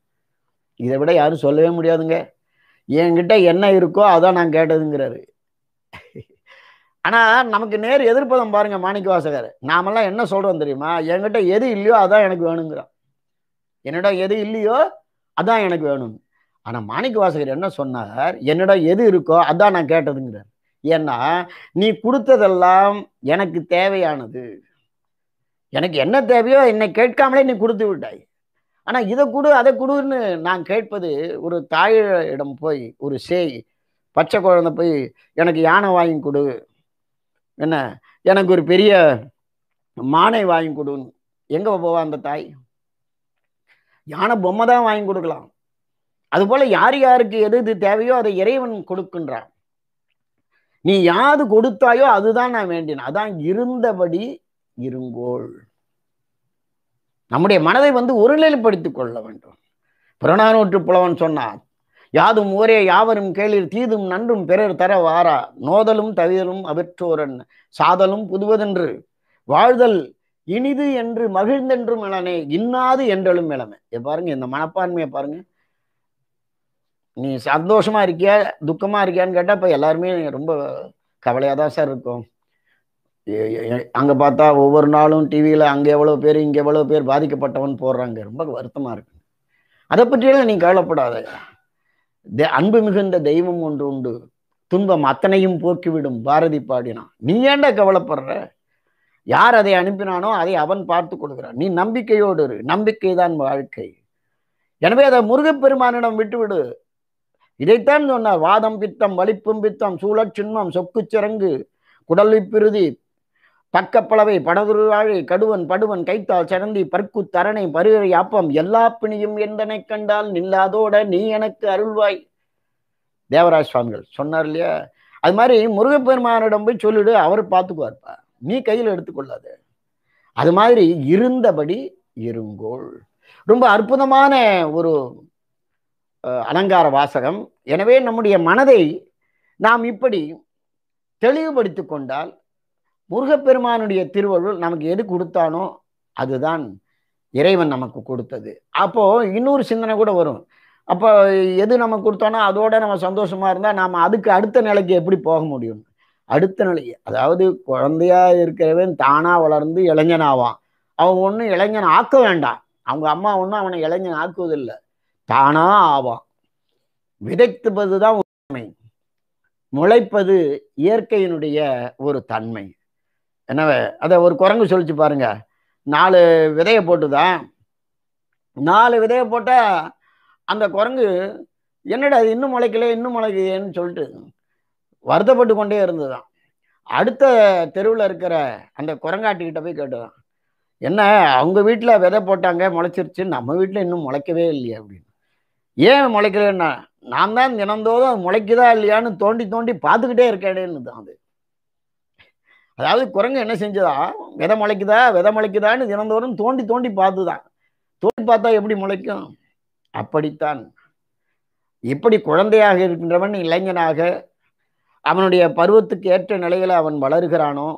இதை விட யாரும் சொல்லவே முடியாதுங்க என்கிட்ட என்ன இருக்கோ அதான் நான் கேட்டதுங்கிறாரு ஆனால் நமக்கு நேர் எதிர்ப்பதம் பாருங்க மாணிக்க வாசகர் நாமெல்லாம் என்ன சொல்கிறோம் தெரியுமா என்கிட்ட எது இல்லையோ அதான் எனக்கு வேணுங்கிறோம் என்னிடம் எது இல்லையோ அதான் எனக்கு வேணும் ஆனால் மாணிக்க வாசகர் என்ன சொன்னார் என்னிடம் எது இருக்கோ அதான் நான் கேட்டதுங்கிறார் ஏன்னா நீ கொடுத்ததெல்லாம் எனக்கு தேவையானது எனக்கு என்ன தேவையோ என்னை கேட்காமலே நீ கொடுத்து விட்டாய் ஆனால் இதை கொடு அதை கொடுன்னு நான் கேட்பது ஒரு தாயிடம் போய் ஒரு சேய் பச்சை குழந்தை போய் எனக்கு யானை வாங்கி கொடு என்ன எனக்கு ஒரு பெரிய மானை வாங்கி கொடுன்னு எங்கே போவா அந்த தாய் யானை பொம்மை தான் வாங்கி கொடுக்கலாம் அதுபோல் யார் யாருக்கு எது இது தேவையோ அதை இறைவன் கொடுக்கின்றான் நீ யாது கொடுத்தாயோ அதுதான் நான் வேண்டினேன் அதான் இருந்தபடி இருங்கோள் நம்முடைய மனதை வந்து ஒருநிலைப்படுத்திக் கொள்ள வேண்டும் புறநானூற்று புலவன் சொன்னார் யாதும் ஊரே யாவரும் கேளிர் தீதும் நன்றும் பிறர் தர வாரா நோதலும் தவிதலும் அவற்றோரன் சாதலும் புதுவதென்று வாழ்தல் இனிது என்று மகிழ்ந்தென்றும் இளனே இன்னாது என்றெழும் இளமை பாருங்க இந்த மனப்பான்மையை பாருங்க நீ சந்தோஷமா இருக்கியா துக்கமா இருக்கியான்னு கேட்டால் இப்போ எல்லாருமே ரொம்ப கவலையாக தான் சார் இருக்கும் அங்கே பார்த்தா ஒவ்வொரு நாளும் டிவியில் அங்கே எவ்வளோ பேர் இங்கே எவ்வளோ பேர் பாதிக்கப்பட்டவன் போடுறாங்க ரொம்ப வருத்தமாக இருக்கு அதை பற்றியெல்லாம் நீ கவலைப்படாத அன்பு மிகுந்த தெய்வம் ஒன்று உண்டு துன்பம் அத்தனையும் போக்கிவிடும் பாரதி பாடினான் நீ ஏண்டா கவலைப்படுற யார் அதை அனுப்பினானோ அதை அவன் பார்த்து கொடுக்குறான் நீ நம்பிக்கையோடு இரு நம்பிக்கை தான் வாழ்க்கை எனவே அதை முருகப்பெருமானிடம் விட்டுவிடு இதைத்தான் சொன்னார் வாதம் பித்தம் வலிப்பும் பித்தம் சூழச்சின்மம் சொக்கு சிறங்கு குடல்விப்பிருதி பக்கப்பளவை படதுருவாழை கடுவன் படுவன் கைத்தால் சரந்தி பற்கு தரணை பருகரை யாப்பம் எல்லா பிணியும் எந்தனை கண்டால் நில்லாதோட நீ எனக்கு அருள்வாய் தேவராஜ் சுவாமிகள் சொன்னார் இல்லையா அது மாதிரி முருகப்பெருமானிடம் போய் சொல்லிடு அவர் பார்த்துக்குவார்ப்பா நீ கையில் எடுத்துக்கொள்ளாது அது மாதிரி இருந்தபடி இருங்கோள் ரொம்ப அற்புதமான ஒரு அலங்கார வாசகம் எனவே நம்முடைய மனதை நாம் இப்படி தெளிவுபடுத்தி கொண்டால் முருகப்பெருமானுடைய திருவள்ளுவர் நமக்கு எது கொடுத்தானோ அதுதான் இறைவன் நமக்கு கொடுத்தது அப்போது இன்னொரு சிந்தனை கூட வரும் அப்போ எது நமக்கு கொடுத்தானோ அதோட நம்ம சந்தோஷமாக இருந்தால் நாம் அதுக்கு அடுத்த நிலைக்கு எப்படி போக முடியும் அடுத்த நிலை அதாவது குழந்தையா இருக்கிறவன் தானாக வளர்ந்து இளைஞனாவான் அவன் ஒன்றும் இளைஞன் ஆக்க வேண்டாம் அவங்க அம்மா ஒன்றும் அவனை இளைஞன் ஆக்குவதில்லை தானா ஆவான் விதைத்துவது தான் உண்மை முளைப்பது இயற்கையினுடைய ஒரு தன்மை எனவே அதை ஒரு குரங்கு சொல்லிச்சு பாருங்க நாலு விதையை போட்டுதான் நாலு விதையை போட்டால் அந்த குரங்கு என்னடா அது இன்னும் முளைக்கல இன்னும் முளைக்கலையேன்னு சொல்லிட்டு வருத்தப்பட்டு கொண்டே இருந்ததுதான் அடுத்த தெருவில் இருக்கிற அந்த குரங்காட்டிக்கிட்ட போய் கேட்டுதான் என்ன அவங்க வீட்டில் விதை போட்டாங்க முளைச்சிருச்சு நம்ம வீட்டில் இன்னும் முளைக்கவே இல்லையே அப்படின்னு ஏன் முளைக்கலன்னா நான் தான் தினந்தோறும் அது முளைக்குதா இல்லையான்னு தோண்டி தோண்டி பார்த்துக்கிட்டே இருக்கேன்னு தான் அது அதாவது குரங்கு என்ன செஞ்சதா விதை முளைக்குதா விதை முளைக்குதான்னு தினந்தோறும் தோண்டி தோண்டி பார்த்துதான் தோண்டி பார்த்தா எப்படி முளைக்கும் அப்படித்தான் இப்படி குழந்தையாக இருக்கின்றவன் இளைஞனாக அவனுடைய பருவத்துக்கு ஏற்ற நிலையில் அவன் வளர்கிறானோ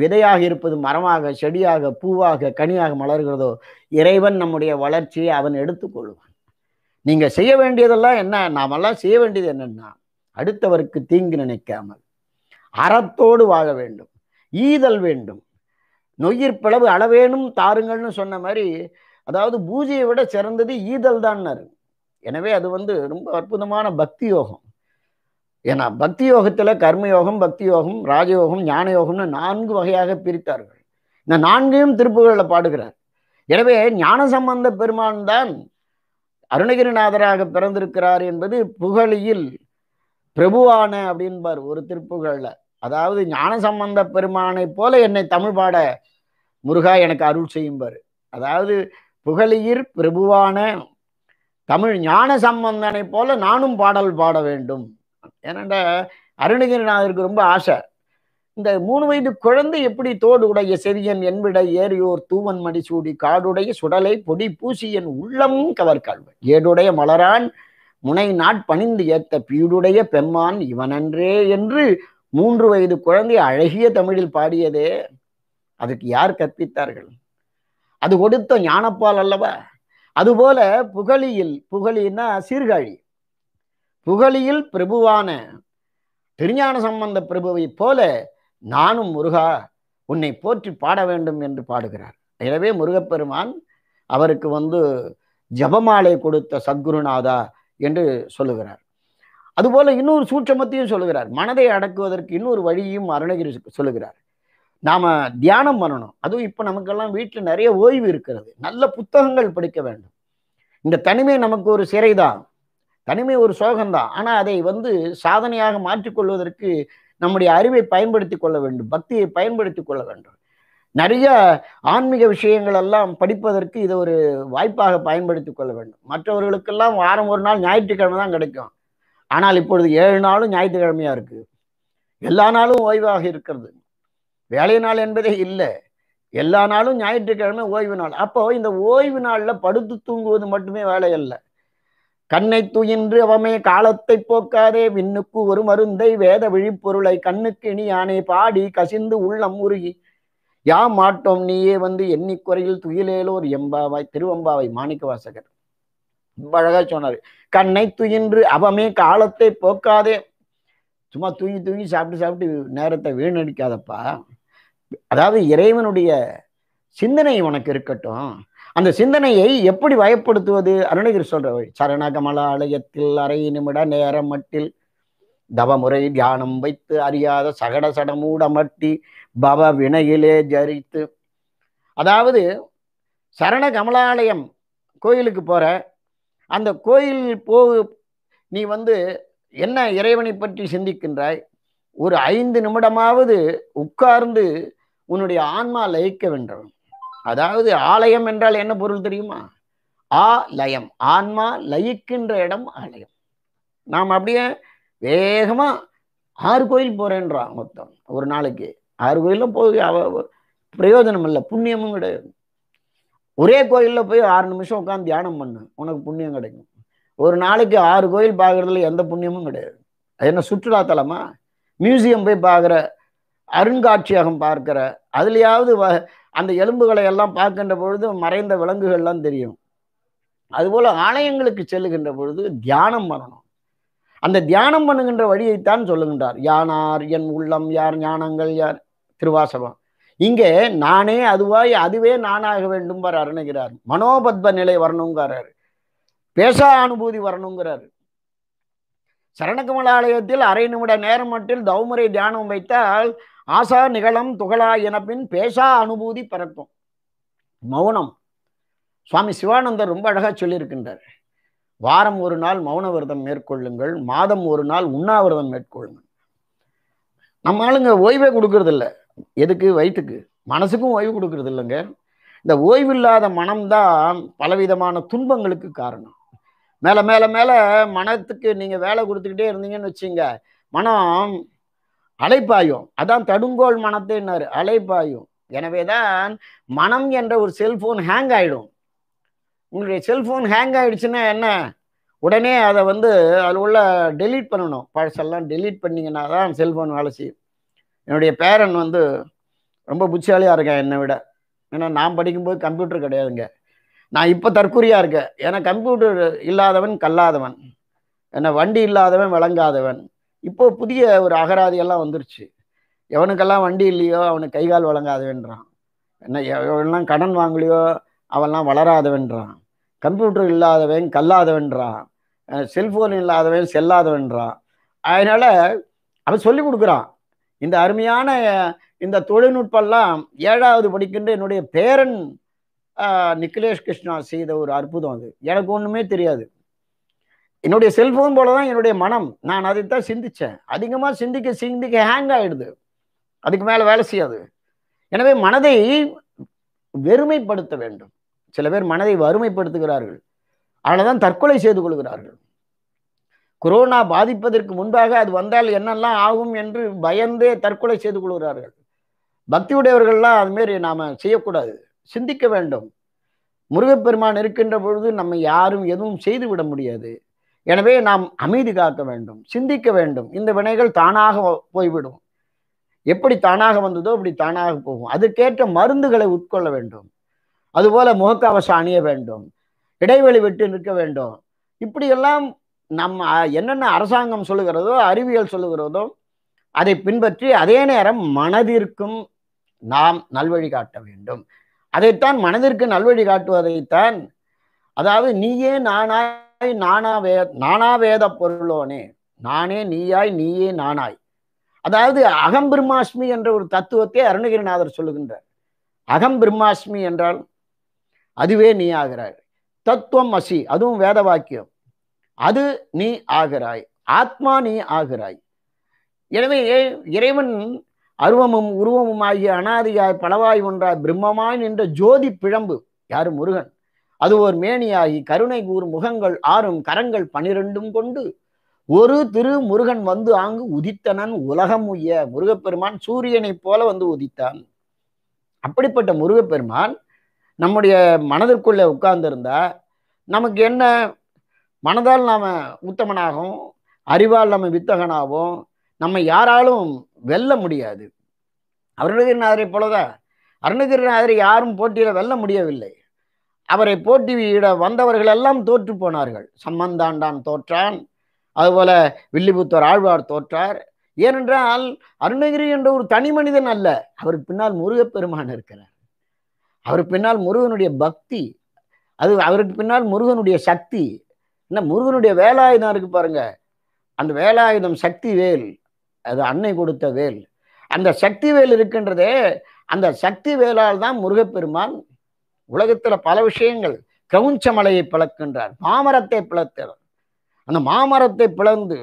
விதையாக இருப்பது மரமாக செடியாக பூவாக கனியாக மலர்கிறதோ இறைவன் நம்முடைய வளர்ச்சியை அவன் எடுத்துக்கொள்வான் நீங்கள் செய்ய வேண்டியதெல்லாம் என்ன நாமெல்லாம் செய்ய வேண்டியது என்னென்னா அடுத்தவருக்கு தீங்கு நினைக்காமல் அறத்தோடு வாழ வேண்டும் ஈதல் வேண்டும் நொயிர் பிளவு அளவேனும் தாருங்கள்னு சொன்ன மாதிரி அதாவது பூஜையை விட சிறந்தது ஈதல் தான் எனவே அது வந்து ரொம்ப அற்புதமான பக்தி யோகம் ஏன்னா பக்தி யோகத்தில் கர்மயோகம் பக்தி யோகம் ராஜயோகம் ஞான யோகம்னு நான்கு வகையாக பிரித்தார்கள் இந்த நான்கையும் திருப்புகளில் பாடுகிறார் எனவே ஞான சம்பந்த பெருமான் தான் அருணகிரிநாதராக பிறந்திருக்கிறார் என்பது புகழியில் பிரபுவான அப்படின்பார் ஒரு திருப்புகழில் அதாவது ஞான சம்பந்த பெருமானை போல என்னை தமிழ் பாட முருகா எனக்கு அருள் செய்யும்பார் அதாவது புகழியில் பிரபுவான தமிழ் ஞான சம்பந்தனை போல நானும் பாடல் பாட வேண்டும் ஏன்னாண்டா அருணகிரிநாதருக்கு ரொம்ப ஆசை இந்த மூணு வயது குழந்தை எப்படி தோடு உடைய செரியன் என்பிட ஏறியோர் தூவன் மடிசூடி காடுடைய சுடலை பொடி பூசியன் உள்ளம் கவர்காழ்வன் ஏடுடைய மலரான் முனை நாட்பணிந்து ஏத்த பீடுடைய பெம்மான் இவனன்றே என்று மூன்று வயது குழந்தை அழகிய தமிழில் பாடியதே அதுக்கு யார் கற்பித்தார்கள் அது கொடுத்த ஞானப்பால் அல்லவா அதுபோல புகழியில் புகழின்னா சீர்காழி புகழியில் பிரபுவான திருஞான சம்பந்த பிரபுவை போல நானும் முருகா உன்னை போற்றி பாட வேண்டும் என்று பாடுகிறார் எனவே முருகப்பெருமான் அவருக்கு வந்து ஜபமாலை கொடுத்த சத்குருநாதா என்று சொல்லுகிறார் அதுபோல இன்னொரு சூட்சமத்தையும் சொல்லுகிறார் மனதை அடக்குவதற்கு இன்னொரு வழியும் அருணகிரி சொல்லுகிறார் நாம தியானம் பண்ணணும் அதுவும் இப்போ நமக்கெல்லாம் வீட்டில் நிறைய ஓய்வு இருக்கிறது நல்ல புத்தகங்கள் படிக்க வேண்டும் இந்த தனிமை நமக்கு ஒரு சிறைதான் தனிமை ஒரு சோகம்தான் ஆனால் அதை வந்து சாதனையாக மாற்றிக்கொள்வதற்கு நம்முடைய அறிவை பயன்படுத்தி கொள்ள வேண்டும் பக்தியை பயன்படுத்தி கொள்ள வேண்டும் நிறைய ஆன்மீக விஷயங்கள் எல்லாம் படிப்பதற்கு இதை ஒரு வாய்ப்பாக பயன்படுத்தி கொள்ள வேண்டும் மற்றவர்களுக்கெல்லாம் வாரம் ஒரு நாள் ஞாயிற்றுக்கிழமை தான் கிடைக்கும் ஆனால் இப்பொழுது ஏழு நாளும் ஞாயிற்றுக்கிழமையாக இருக்குது எல்லா நாளும் ஓய்வாக இருக்கிறது வேலை நாள் என்பதே இல்லை எல்லா நாளும் ஞாயிற்றுக்கிழமை ஓய்வு நாள் அப்போ இந்த ஓய்வு நாளில் படுத்து தூங்குவது மட்டுமே வேலை இல்லை கண்ணை துயின்று அவமே காலத்தை போக்காதே விண்ணுக்கு ஒரு மருந்தை வேத விழிப்பொருளை கண்ணுக்கு இனி யானே பாடி கசிந்து உள்ளம் உருகி யா மாட்டோம் நீயே வந்து எண்ணிக்குறையில் துயிலேலோர் எம்பாவாய் திருவம்பாவை மாணிக்க வாசகர் அழகா சொன்னார் கண்ணை துயின்று அவமே காலத்தை போக்காதே சும்மா தூங்கி தூங்கி சாப்பிட்டு சாப்பிட்டு நேரத்தை வீணடிக்காதப்பா அதாவது இறைவனுடைய சிந்தனை உனக்கு இருக்கட்டும் அந்த சிந்தனையை எப்படி வயப்படுத்துவது அருணகிரி சொல்ற சரணகமல ஆலயத்தில் அரை நிமிட நேரம் மட்டில் தவமுறை தியானம் வைத்து அறியாத சகட சடமூட மட்டி பவ வினையிலே ஜரித்து அதாவது சரண கமலாலயம் கோயிலுக்கு போற அந்த கோயில் போ நீ வந்து என்ன இறைவனை பற்றி சிந்திக்கின்றாய் ஒரு ஐந்து நிமிடமாவது உட்கார்ந்து உன்னுடைய ஆன்மா லயிக்க வேண்டும் அதாவது ஆலயம் என்றால் என்ன பொருள் தெரியுமா ஆ லயம் ஆன்மா லயிக்கின்ற இடம் ஆலயம் நாம் அப்படியே வேகமா ஆறு கோயில் போறேன்றான் மொத்தம் ஒரு நாளைக்கு ஆறு கோயிலும் போய் அவ பிரயோஜனம் இல்லை புண்ணியமும் கிடையாது ஒரே கோயில்ல போய் ஆறு நிமிஷம் உட்காந்து தியானம் பண்ணு உனக்கு புண்ணியம் கிடைக்கும் ஒரு நாளைக்கு ஆறு கோயில் பார்க்கறதுல எந்த புண்ணியமும் கிடையாது அது என்ன சுற்றுலாத்தலமா மியூசியம் போய் பார்க்குற அருங்காட்சியகம் பார்க்குற அதுலேயாவது அந்த எலும்புகளை எல்லாம் பார்க்கின்ற பொழுது மறைந்த விலங்குகள்லாம் தெரியும் அதுபோல ஆலயங்களுக்கு செல்லுகின்ற பொழுது தியானம் பண்ணணும் அந்த தியானம் பண்ணுகின்ற வழியைத்தான் சொல்லுகின்றார் யானார் என் உள்ளம் யார் ஞானங்கள் யார் திருவாசகம் இங்கே நானே அதுவாய் அதுவே நானாக வேண்டும் வர அருணுகிறார் மனோபத்ம நிலை வரணுங்கிறாரு பேச அனுபூதி சரணகுமல சரணகமலாலயத்தில் அரை நிமிட நேரம் மட்டும் தௌமுறை தியானம் வைத்தால் ஆசா நிகழம் துகளா என பின் பேசா அனுபூதி பரத்தும் மௌனம் சுவாமி சிவானந்தர் ரொம்ப அழகாக சொல்லியிருக்கின்றார் வாரம் ஒரு நாள் மௌன விரதம் மேற்கொள்ளுங்கள் மாதம் ஒரு நாள் உண்ணாவிரதம் மேற்கொள்ளுங்கள் நம்ம ஆளுங்க ஓய்வே கொடுக்கறது இல்லை எதுக்கு வயிற்றுக்கு மனசுக்கும் ஓய்வு கொடுக்கறது இல்லைங்க இந்த ஓய்வில்லாத மனம்தான் பலவிதமான துன்பங்களுக்கு காரணம் மேலே மேலே மேலே மனத்துக்கு நீங்கள் வேலை கொடுத்துக்கிட்டே இருந்தீங்கன்னு வச்சுங்க மனம் அலைப்பாயும் அதான் தடுங்கோல் மனத்தைன்னாரு அலைப்பாயும் எனவே தான் மனம் என்ற ஒரு செல்ஃபோன் ஹேங் ஆகிடும் உங்களுடைய செல்ஃபோன் ஹேங் ஆயிடுச்சுன்னா என்ன உடனே அதை வந்து அதில் உள்ள டெலீட் பண்ணணும் பழசெல்லாம் டெலீட் பண்ணிங்கன்னா தான் செல்ஃபோன் வேலை செய்யும் என்னுடைய பேரன் வந்து ரொம்ப புத்தியாலியாக இருக்கேன் என்னை விட ஏன்னா நான் படிக்கும்போது கம்ப்யூட்டர் கிடையாதுங்க நான் இப்போ தற்கொலையாக இருக்கேன் ஏன்னா கம்ப்யூட்டர் இல்லாதவன் கல்லாதவன் ஏன்னா வண்டி இல்லாதவன் விளங்காதவன் இப்போ புதிய ஒரு அகராதியெல்லாம் வந்துருச்சு எவனுக்கெல்லாம் வண்டி இல்லையோ அவனுக்கு கைகால் வழங்காதவென்றான் என்ன எவனெல்லாம் கடன் வாங்கலையோ அவெல்லாம் வளராதவென்றான் கம்ப்யூட்டர் இல்லாதவன் கல்லாதவென்றான் செல்ஃபோன் இல்லாதவன் செல்லாதவென்றான் அதனால் அவன் சொல்லி கொடுக்குறான் இந்த அருமையான இந்த தொழில்நுட்பம்லாம் ஏழாவது படிக்கின்ற என்னுடைய பேரன் நிக்கிலேஷ் கிருஷ்ணா செய்த ஒரு அற்புதம் அது எனக்கு ஒன்றுமே தெரியாது என்னுடைய செல்போன் போல தான் என்னுடைய மனம் நான் அதைத்தான் சிந்திச்சேன் அதிகமாக சிந்திக்க சிந்திக்க ஹேங் ஆகிடுது அதுக்கு மேலே வேலை செய்யாது எனவே மனதை வெறுமைப்படுத்த வேண்டும் சில பேர் மனதை வறுமைப்படுத்துகிறார்கள் அதனால்தான் தற்கொலை செய்து கொள்கிறார்கள் கொரோனா பாதிப்பதற்கு முன்பாக அது வந்தால் என்னெல்லாம் ஆகும் என்று பயந்தே தற்கொலை செய்து கொள்கிறார்கள் பக்தியுடையவர்கள்லாம் அதுமாரி நாம் செய்யக்கூடாது சிந்திக்க வேண்டும் முருகப்பெருமான் இருக்கின்ற பொழுது நம்ம யாரும் எதுவும் செய்து விட முடியாது எனவே நாம் அமைதி காக்க வேண்டும் சிந்திக்க வேண்டும் இந்த வினைகள் தானாக போய்விடும் எப்படி தானாக வந்ததோ அப்படி தானாக போகும் அதுக்கேற்ற மருந்துகளை உட்கொள்ள வேண்டும் அதுபோல முகக்கவசம் அணிய வேண்டும் இடைவெளி விட்டு நிற்க வேண்டும் இப்படியெல்லாம் நம்ம என்னென்ன அரசாங்கம் சொல்லுகிறதோ அறிவியல் சொல்லுகிறதோ அதை பின்பற்றி அதே நேரம் மனதிற்கும் நாம் நல்வழி காட்ட வேண்டும் அதைத்தான் மனதிற்கு நல்வழி காட்டுவதைத்தான் அதாவது நீயே நானா நீயாய் நானாவே நானாவேத பொருளோனே நானே நீயாய் நீயே நானாய் அதாவது அகம் பிரம்மாஸ்மி என்ற ஒரு தத்துவத்தை அருணகிரிநாதர் சொல்லுகின்றார் அகம் பிரம்மாஸ்மி என்றால் அதுவே நீ ஆகிறாய் தத்துவம் அசி அதுவும் வேத வாக்கியம் அது நீ ஆகிறாய் ஆத்மா நீ ஆகிறாய் எனவே இறைவன் அருவமும் உருவமும் ஆகிய அனாதியாய் பலவாய் ஒன்றாய் பிரம்மமாய் நின்ற ஜோதி பிழம்பு யாரு முருகன் அது ஒரு மேனியாகி கருணை கூர் முகங்கள் ஆறும் கரங்கள் பனிரெண்டும் கொண்டு ஒரு திரு முருகன் வந்து ஆங்கு உதித்தனன் உலகம் உய்ய முருகப்பெருமான் சூரியனைப் போல வந்து உதித்தான் அப்படிப்பட்ட முருகப்பெருமான் நம்முடைய மனதிற்குள்ளே உட்கார்ந்திருந்தா நமக்கு என்ன மனதால் நாம் உத்தமனாகவும் அறிவால் நம்ம வித்தகனாகவும் நம்ம யாராலும் வெல்ல முடியாது அருணகிரிநாதரை போலதான் அருணகிரிநாதரை யாரும் போட்டியில் வெல்ல முடியவில்லை அவரை போட்டியிட வந்தவர்கள் எல்லாம் தோற்று போனார்கள் சம்பந்தாண்டான் தோற்றான் அதுபோல வில்லிபுத்தர் ஆழ்வார் தோற்றார் ஏனென்றால் அருணகிரி என்ற ஒரு தனி மனிதன் அல்ல அவருக்கு பின்னால் முருகப்பெருமான் இருக்கிறார் அவருக்கு பின்னால் முருகனுடைய பக்தி அது அவருக்கு பின்னால் முருகனுடைய சக்தி என்ன முருகனுடைய வேலாயுதம் இருக்கு பாருங்க அந்த வேலாயுதம் சக்தி வேல் அது அன்னை கொடுத்த வேல் அந்த சக்தி வேல் இருக்கின்றதே அந்த சக்தி வேலால் தான் முருகப்பெருமான் உலகத்தில் பல விஷயங்கள் கவுஞ்ச மலையை பிளக்கின்றார் மாமரத்தை பிளக்கிறார் அந்த மாமரத்தை பிளந்து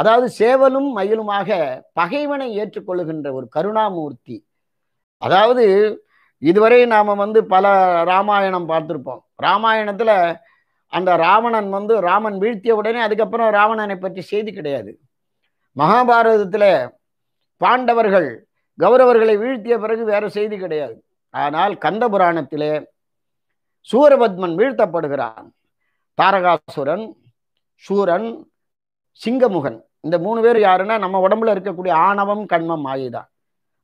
அதாவது சேவலும் மயிலுமாக பகைவனை ஏற்றுக்கொள்ளுகின்ற ஒரு கருணாமூர்த்தி அதாவது இதுவரை நாம் வந்து பல ராமாயணம் பார்த்துருப்போம் ராமாயணத்தில் அந்த ராவணன் வந்து ராமன் வீழ்த்திய உடனே அதுக்கப்புறம் ராவணனை பற்றி செய்தி கிடையாது மகாபாரதத்தில் பாண்டவர்கள் கௌரவர்களை வீழ்த்திய பிறகு வேற செய்தி கிடையாது ஆனால் கந்த புராணத்திலே சூரபத்மன் வீழ்த்தப்படுகிறான் தாரகாசுரன் சூரன் சிங்கமுகன் இந்த மூணு பேர் யாருன்னா நம்ம உடம்புல இருக்கக்கூடிய ஆணவம் கண்மம் ஆகிதான்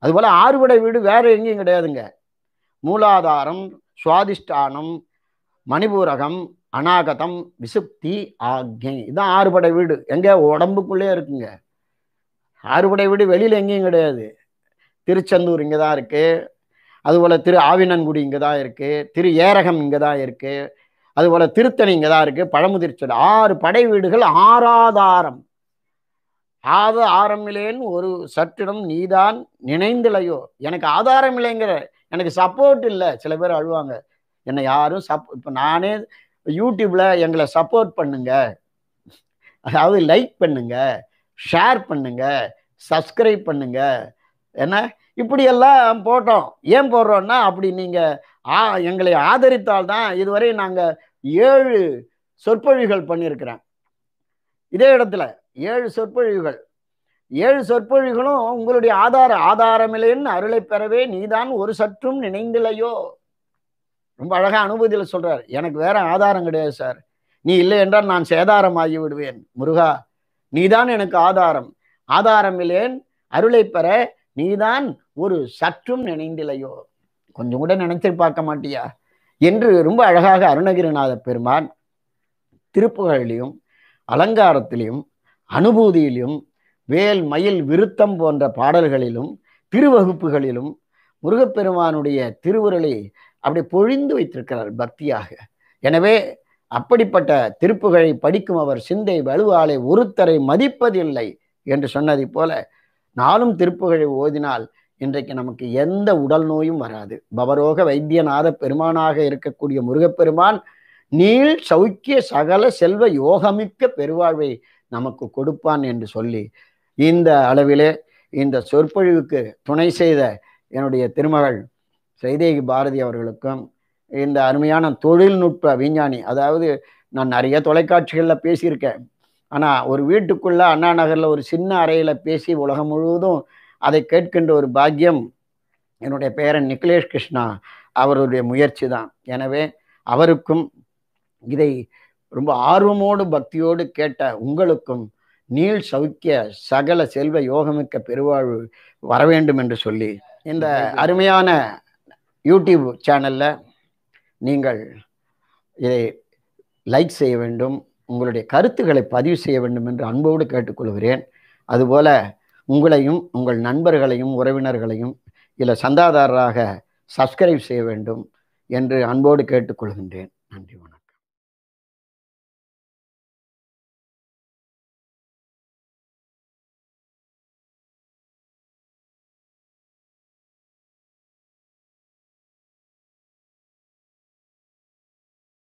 அதுபோல் ஆறுபடை வீடு வேற எங்கேயும் கிடையாதுங்க மூலாதாரம் சுவாதிஷ்டானம் மணிபூரகம் அநாகதம் விசுப்தி ஆக்ஞை இதுதான் ஆறுபடை வீடு எங்கே உடம்புக்குள்ளே இருக்குங்க ஆறுபடை வீடு வெளியில் எங்கேயும் கிடையாது திருச்செந்தூர் இங்கே தான் இருக்குது அதுபோல் திரு ஆவினன்குடி இங்கே தான் இருக்குது திரு ஏரகம் இங்கே தான் இருக்குது அதுபோல் திருத்தணி இங்கே தான் இருக்குது பழமுதிர்ச்சல் ஆறு படை வீடுகள் ஆறாதாரம் ஆத ஆரமில்லேன்னு ஒரு சற்றிடம் நீதான் நினைந்திலையோ எனக்கு ஆதாரம் இல்லைங்கிற எனக்கு சப்போர்ட் இல்லை சில பேர் அழுவாங்க என்னை யாரும் சப் இப்போ நானே யூடியூப்பில் எங்களை சப்போர்ட் பண்ணுங்க அதாவது லைக் பண்ணுங்க ஷேர் பண்ணுங்க சப்ஸ்கிரைப் பண்ணுங்க என்ன இப்படியெல்லாம் போட்டோம் ஏன் போடுறோன்னா அப்படி நீங்கள் ஆ எங்களை ஆதரித்தால் தான் இதுவரை நாங்கள் ஏழு சொற்பொழிவுகள் பண்ணியிருக்கிறேன் இதே இடத்துல ஏழு சொற்பொழிவுகள் ஏழு சொற்பொழிவுகளும் உங்களுடைய ஆதார ஆதாரமில்லைன்னு அருளை பெறவே நீதான் ஒரு சற்றும் நினைந்திலையோ ரொம்ப அழகாக அனுபூதியில் சொல்றார் எனக்கு வேற ஆதாரம் கிடையாது சார் நீ இல்லை என்றால் நான் சேதாரம் ஆகி விடுவேன் முருகா நீதான் எனக்கு ஆதாரம் ஆதாரம் இல்லேன் அருளை பெற நீதான் ஒரு சற்றும் நினைந்திலையோ கொஞ்சம் கூட நினைச்சு பார்க்க மாட்டியா என்று ரொம்ப அழகாக அருணகிரிநாத பெருமான் திருப்புகழிலையும் அலங்காரத்திலையும் அனுபூதியிலும் வேல் மயில் விருத்தம் போன்ற பாடல்களிலும் திருவகுப்புகளிலும் முருகப்பெருமானுடைய திருவுருளை அப்படி பொழிந்து வைத்திருக்கிறார் பக்தியாக எனவே அப்படிப்பட்ட திருப்புகழை படிக்கும் அவர் சிந்தை வலுவாலை ஒருத்தரை மதிப்பதில்லை என்று சொன்னதைப் போல நாளும் திருப்புகழை ஓதினால் இன்றைக்கு நமக்கு எந்த உடல் நோயும் வராது பவரோக வைத்தியநாத பெருமானாக இருக்கக்கூடிய முருகப்பெருமான் நீள் சௌக்கிய சகல செல்வ யோகமிக்க பெருவாழ்வை நமக்கு கொடுப்பான் என்று சொல்லி இந்த அளவிலே இந்த சொற்பொழிவுக்கு துணை செய்த என்னுடைய திருமகள் சைதேகி பாரதி அவர்களுக்கும் இந்த அருமையான தொழில்நுட்ப விஞ்ஞானி அதாவது நான் நிறைய தொலைக்காட்சிகளில் பேசியிருக்கேன் ஆனால் ஒரு வீட்டுக்குள்ளே அண்ணா நகரில் ஒரு சின்ன அறையில் பேசி உலகம் முழுவதும் அதை கேட்கின்ற ஒரு பாக்கியம் என்னுடைய பேரன் நிகிலேஷ் கிருஷ்ணா அவருடைய முயற்சி தான் எனவே அவருக்கும் இதை ரொம்ப ஆர்வமோடு பக்தியோடு கேட்ட உங்களுக்கும் நீள் சௌக்கிய சகல செல்வ யோகமிக்க பெருவாழ்வு வர வேண்டும் என்று சொல்லி இந்த அருமையான யூடியூப் சேனலில் நீங்கள் இதை லைக் செய்ய வேண்டும் உங்களுடைய கருத்துக்களை பதிவு செய்ய வேண்டும் என்று அன்போடு கேட்டுக்கொள்கிறேன் அதுபோல உங்களையும் உங்கள் நண்பர்களையும் உறவினர்களையும் இல்லை சந்தாதாரராக சப்ஸ்கிரைப் செய்ய வேண்டும் என்று அன்போடு கேட்டுக்கொள்கின்றேன் நன்றி வணக்கம்